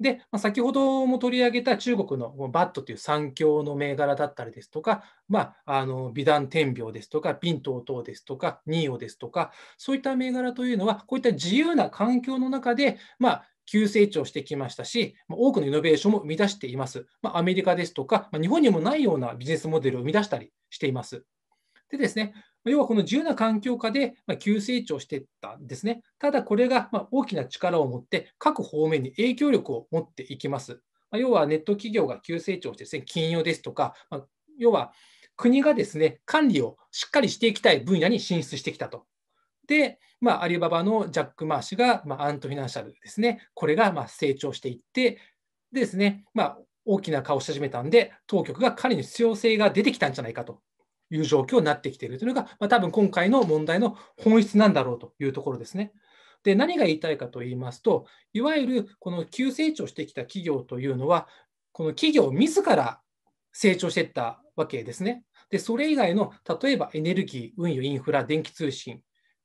で、まあ、先ほども取り上げた中国のバットという三強の銘柄だったりですとか、まあ、あの美談天平ですとか、ピント等ですとか、ニーオですとか、そういった銘柄というのは、こういった自由な環境の中で、まあ、急成長してきましたし、多くのイノベーションも生み出しています。まあ、アメリカですとか、まあ、日本にもないようなビジネスモデルを生み出したりしています。でですね、要はこの自由な環境下で急成長していったんですね。ただこれが大きな力を持って各方面に影響力を持っていきます。要はネット企業が急成長してですね、金融ですとか、要は国がですね、管理をしっかりしていきたい分野に進出してきたと。で、まあ、アリババのジャック・マー氏が、まあ、アントフィナンシャルですね、これがま成長していって、でですね、まあ、大きな顔をし始めたんで、当局が彼に必要性が出てきたんじゃないかという状況になってきているというのが、まあ、多分今回の問題の本質なんだろうというところですね。で何が言いたいかと言いますと、いわゆるこの急成長してきた企業というのは、この企業自ら成長していったわけですね。で、それ以外の例えばエネルギー、運輸、インフラ、電気通信、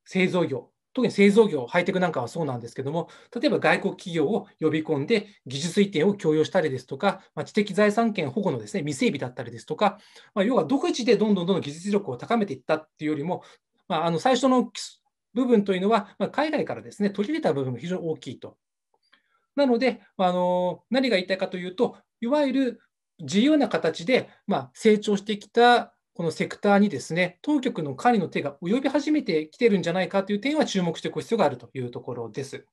製造業、特に製造業、ハイテクなんかはそうなんですけども、例えば外国企業を呼び込んで、技術移転を強要したりですとか、まあ、知的財産権保護のです、ね、未整備だったりですとか、まあ、要は独自でどんどんどんどん技術力を高めていったっていうよりも、まあ、あの最初の部分というのは、まあ、海外からです、ね、取り入れた部分が非常に大きいと。なので、あの何が言いたいかというと、いわゆる自由な形で、まあ、成長してきたこのセクターにですね、当局の管理の手が及び始めてきてるんじゃないかという点は注目していく必要があるというところです。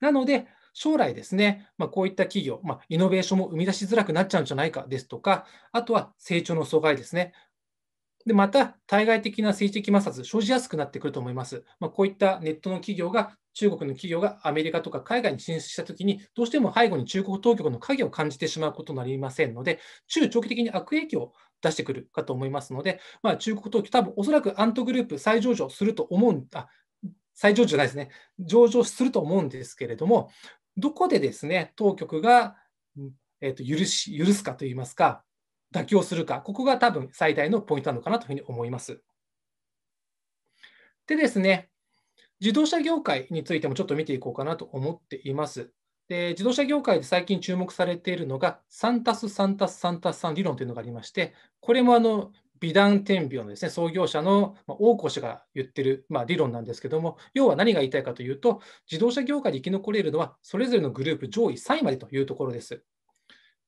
なので、将来ですね、まあ、こういった企業、まあ、イノベーションも生み出しづらくなっちゃうんじゃないかですとか、あとは成長の阻害ですね。で、また、対外的な政治的摩擦、生じやすくなってくると思います。まあ、こういったネットの企業が中国の企業がアメリカとか海外に進出したときに、どうしても背後に中国当局の影を感じてしまうことになりませんので、中長期的に悪影響を出してくるかと思いますので、まあ、中国当局、多分おそらくアントグループ再上場すると思う、あ再上場じゃないですね、上場すると思うんですけれども、どこでですね、当局が、えー、と許し許すかといいますか、妥協するか、ここが多分最大のポイントなのかなというふうに思います。でですね、自動車業界についてもちょっと見ていこうかなと思っています。で自動車業界で最近注目されているのが3たす3たす3たす3理論というのがありまして、これもあの美談天秤のです、ね、創業者の大越が言っている、まあ、理論なんですけども、要は何が言いたいかというと、自動車業界で生き残れるのは、それぞれのグループ上位3位までというところです。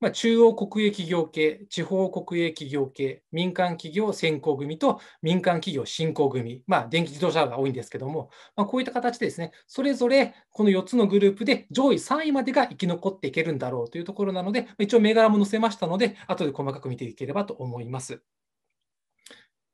まあ、中央国営企業系、地方国営企業系、民間企業先行組と民間企業振興組、まあ、電気自動車が多いんですけども、まあ、こういった形でですね、それぞれこの4つのグループで上位3位までが生き残っていけるんだろうというところなので、一応銘柄も載せましたので、後で細かく見ていければと思います。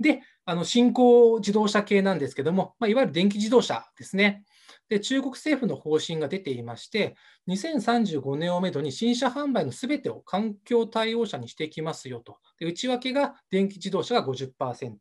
で、あの新興自動車系なんですけども、まあ、いわゆる電気自動車ですね。で中国政府の方針が出ていまして、2035年をめどに新車販売のすべてを環境対応車にしていきますよと、で内訳が電気自動車が50%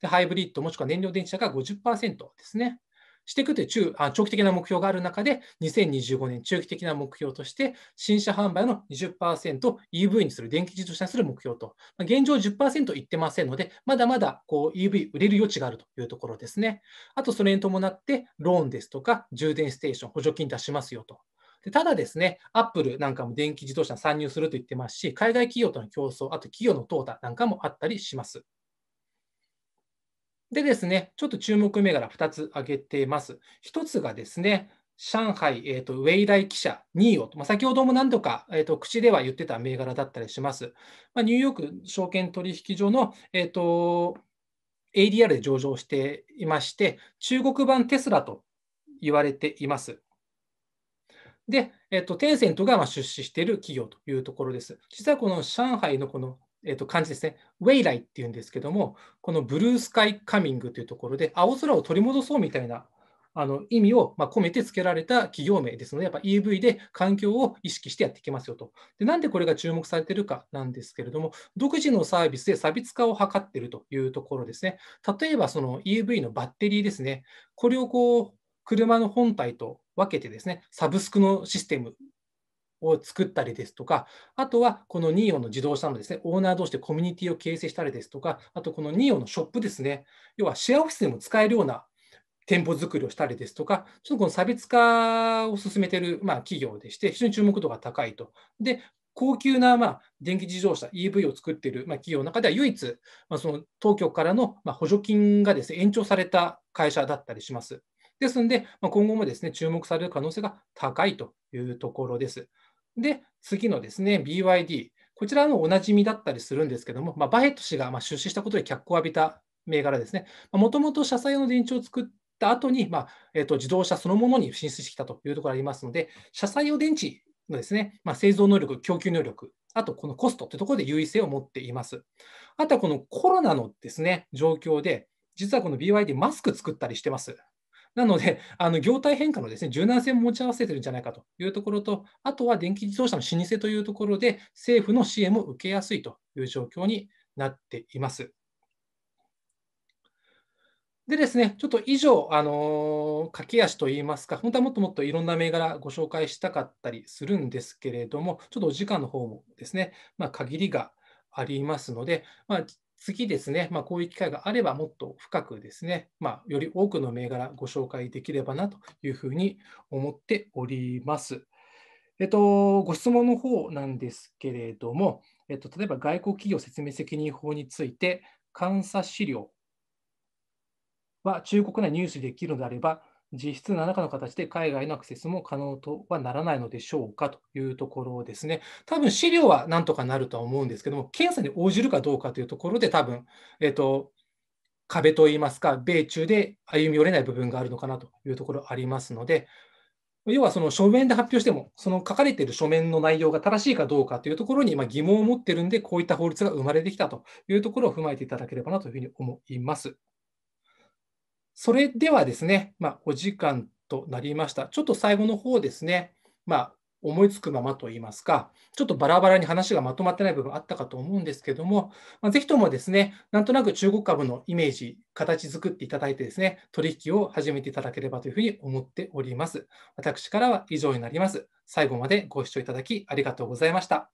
で、ハイブリッドもしくは燃料電池車が50%ですね。していくという中あ長期的な目標がある中で、2025年中期的な目標として、新車販売の 20%EV にする、電気自動車にする目標と、まあ、現状10%いってませんので、まだまだこう EV 売れる余地があるというところですね。あと、それに伴って、ローンですとか、充電ステーション、補助金出しますよと。でただですね、アップルなんかも電気自動車に参入すると言ってますし、海外企業との競争、あと企業の淘汰なんかもあったりします。でですね、ちょっと注目銘柄2つ挙げています。1つがですね、上海、えーと、ウェイライ記者ニーを、まあ、先ほども何度か、えーと、口では言ってた銘柄だったりします。まあ、ニューヨーク証券取引所の、えーと、ADR で上場していまして、中国版テスラと言われています。で、えっと、テンセントがま出資している企業というところです。実はこの上海のこのえー、と感じですね、ウェイライっていうんですけども、このブルースカイカミングというところで、青空を取り戻そうみたいなあの意味をま込めて付けられた企業名ですので、やっぱ EV で環境を意識してやっていきますよと。で、なんでこれが注目されてるかなんですけれども、独自のサービスで差別化を図っているというところですね。例えばその EV のバッテリーですね、これをこう車の本体と分けてですね、サブスクのシステムを作ったりですとか、あとはこの NIO の自動車のですね、オーナー同士でコミュニティを形成したりですとか、あとこの NIO のショップですね、要はシェアオフィスでも使えるような店舗作りをしたりですとか、ちょっとこの差別化を進めている、まあ、企業でして、非常に注目度が高いと。で、高級な、まあ、電気自動車、EV を作っている、まあ、企業の中では唯一、まあ、その当局からの、まあ、補助金がです、ね、延長された会社だったりします。ですので、まあ、今後もです、ね、注目される可能性が高いというところです。で、次のですね、BYD。こちらのおなじみだったりするんですけども、まあ、バヘット氏がま出資したことで脚光を浴びた銘柄ですね。もともと車載用の電池を作った後に、まあ、えー、と自動車そのものに進出してきたというところがありますので、車載用電池のですね、まあ、製造能力、供給能力、あとこのコストというところで優位性を持っています。あとはこのコロナのですね、状況で、実はこの BYD マスク作ったりしてます。なので、あの業態変化のです、ね、柔軟性も持ち合わせてるんじゃないかというところと、あとは電気自動車の老舗というところで、政府の支援も受けやすいという状況になっています。でですね、ちょっと以上、あの駆け足といいますか、本当はもっともっといろんな銘柄ご紹介したかったりするんですけれども、ちょっとお時間の方もですね、まあ、限りがありますので、まあ、次ですね、まあ、こういう機会があればもっと深くですね、まあ、より多くの銘柄ご紹介できればなというふうに思っております。えっと、ご質問の方なんですけれども、えっと、例えば外国企業説明責任法について、監査資料は中国内入手できるのであれば、実質何らかの形で海外のアクセスも可能とはならないのでしょうかというところですね。多分資料はなんとかなるとは思うんですけども、検査に応じるかどうかというところで、多分えっ、と、壁といいますか、米中で歩み寄れない部分があるのかなというところありますので、要はその書面で発表しても、その書かれている書面の内容が正しいかどうかというところに疑問を持っているんで、こういった法律が生まれてきたというところを踏まえていただければなというふうに思います。それではですね、まあ、お時間となりました。ちょっと最後の方ですね、まあ、思いつくままといいますか、ちょっとバラバラに話がまとまってない部分あったかと思うんですけども、まあ、ぜひともですね、なんとなく中国株のイメージ、形作っていただいてですね、取引を始めていただければというふうに思っております。私からは以上になります。最後までご視聴いただきありがとうございました。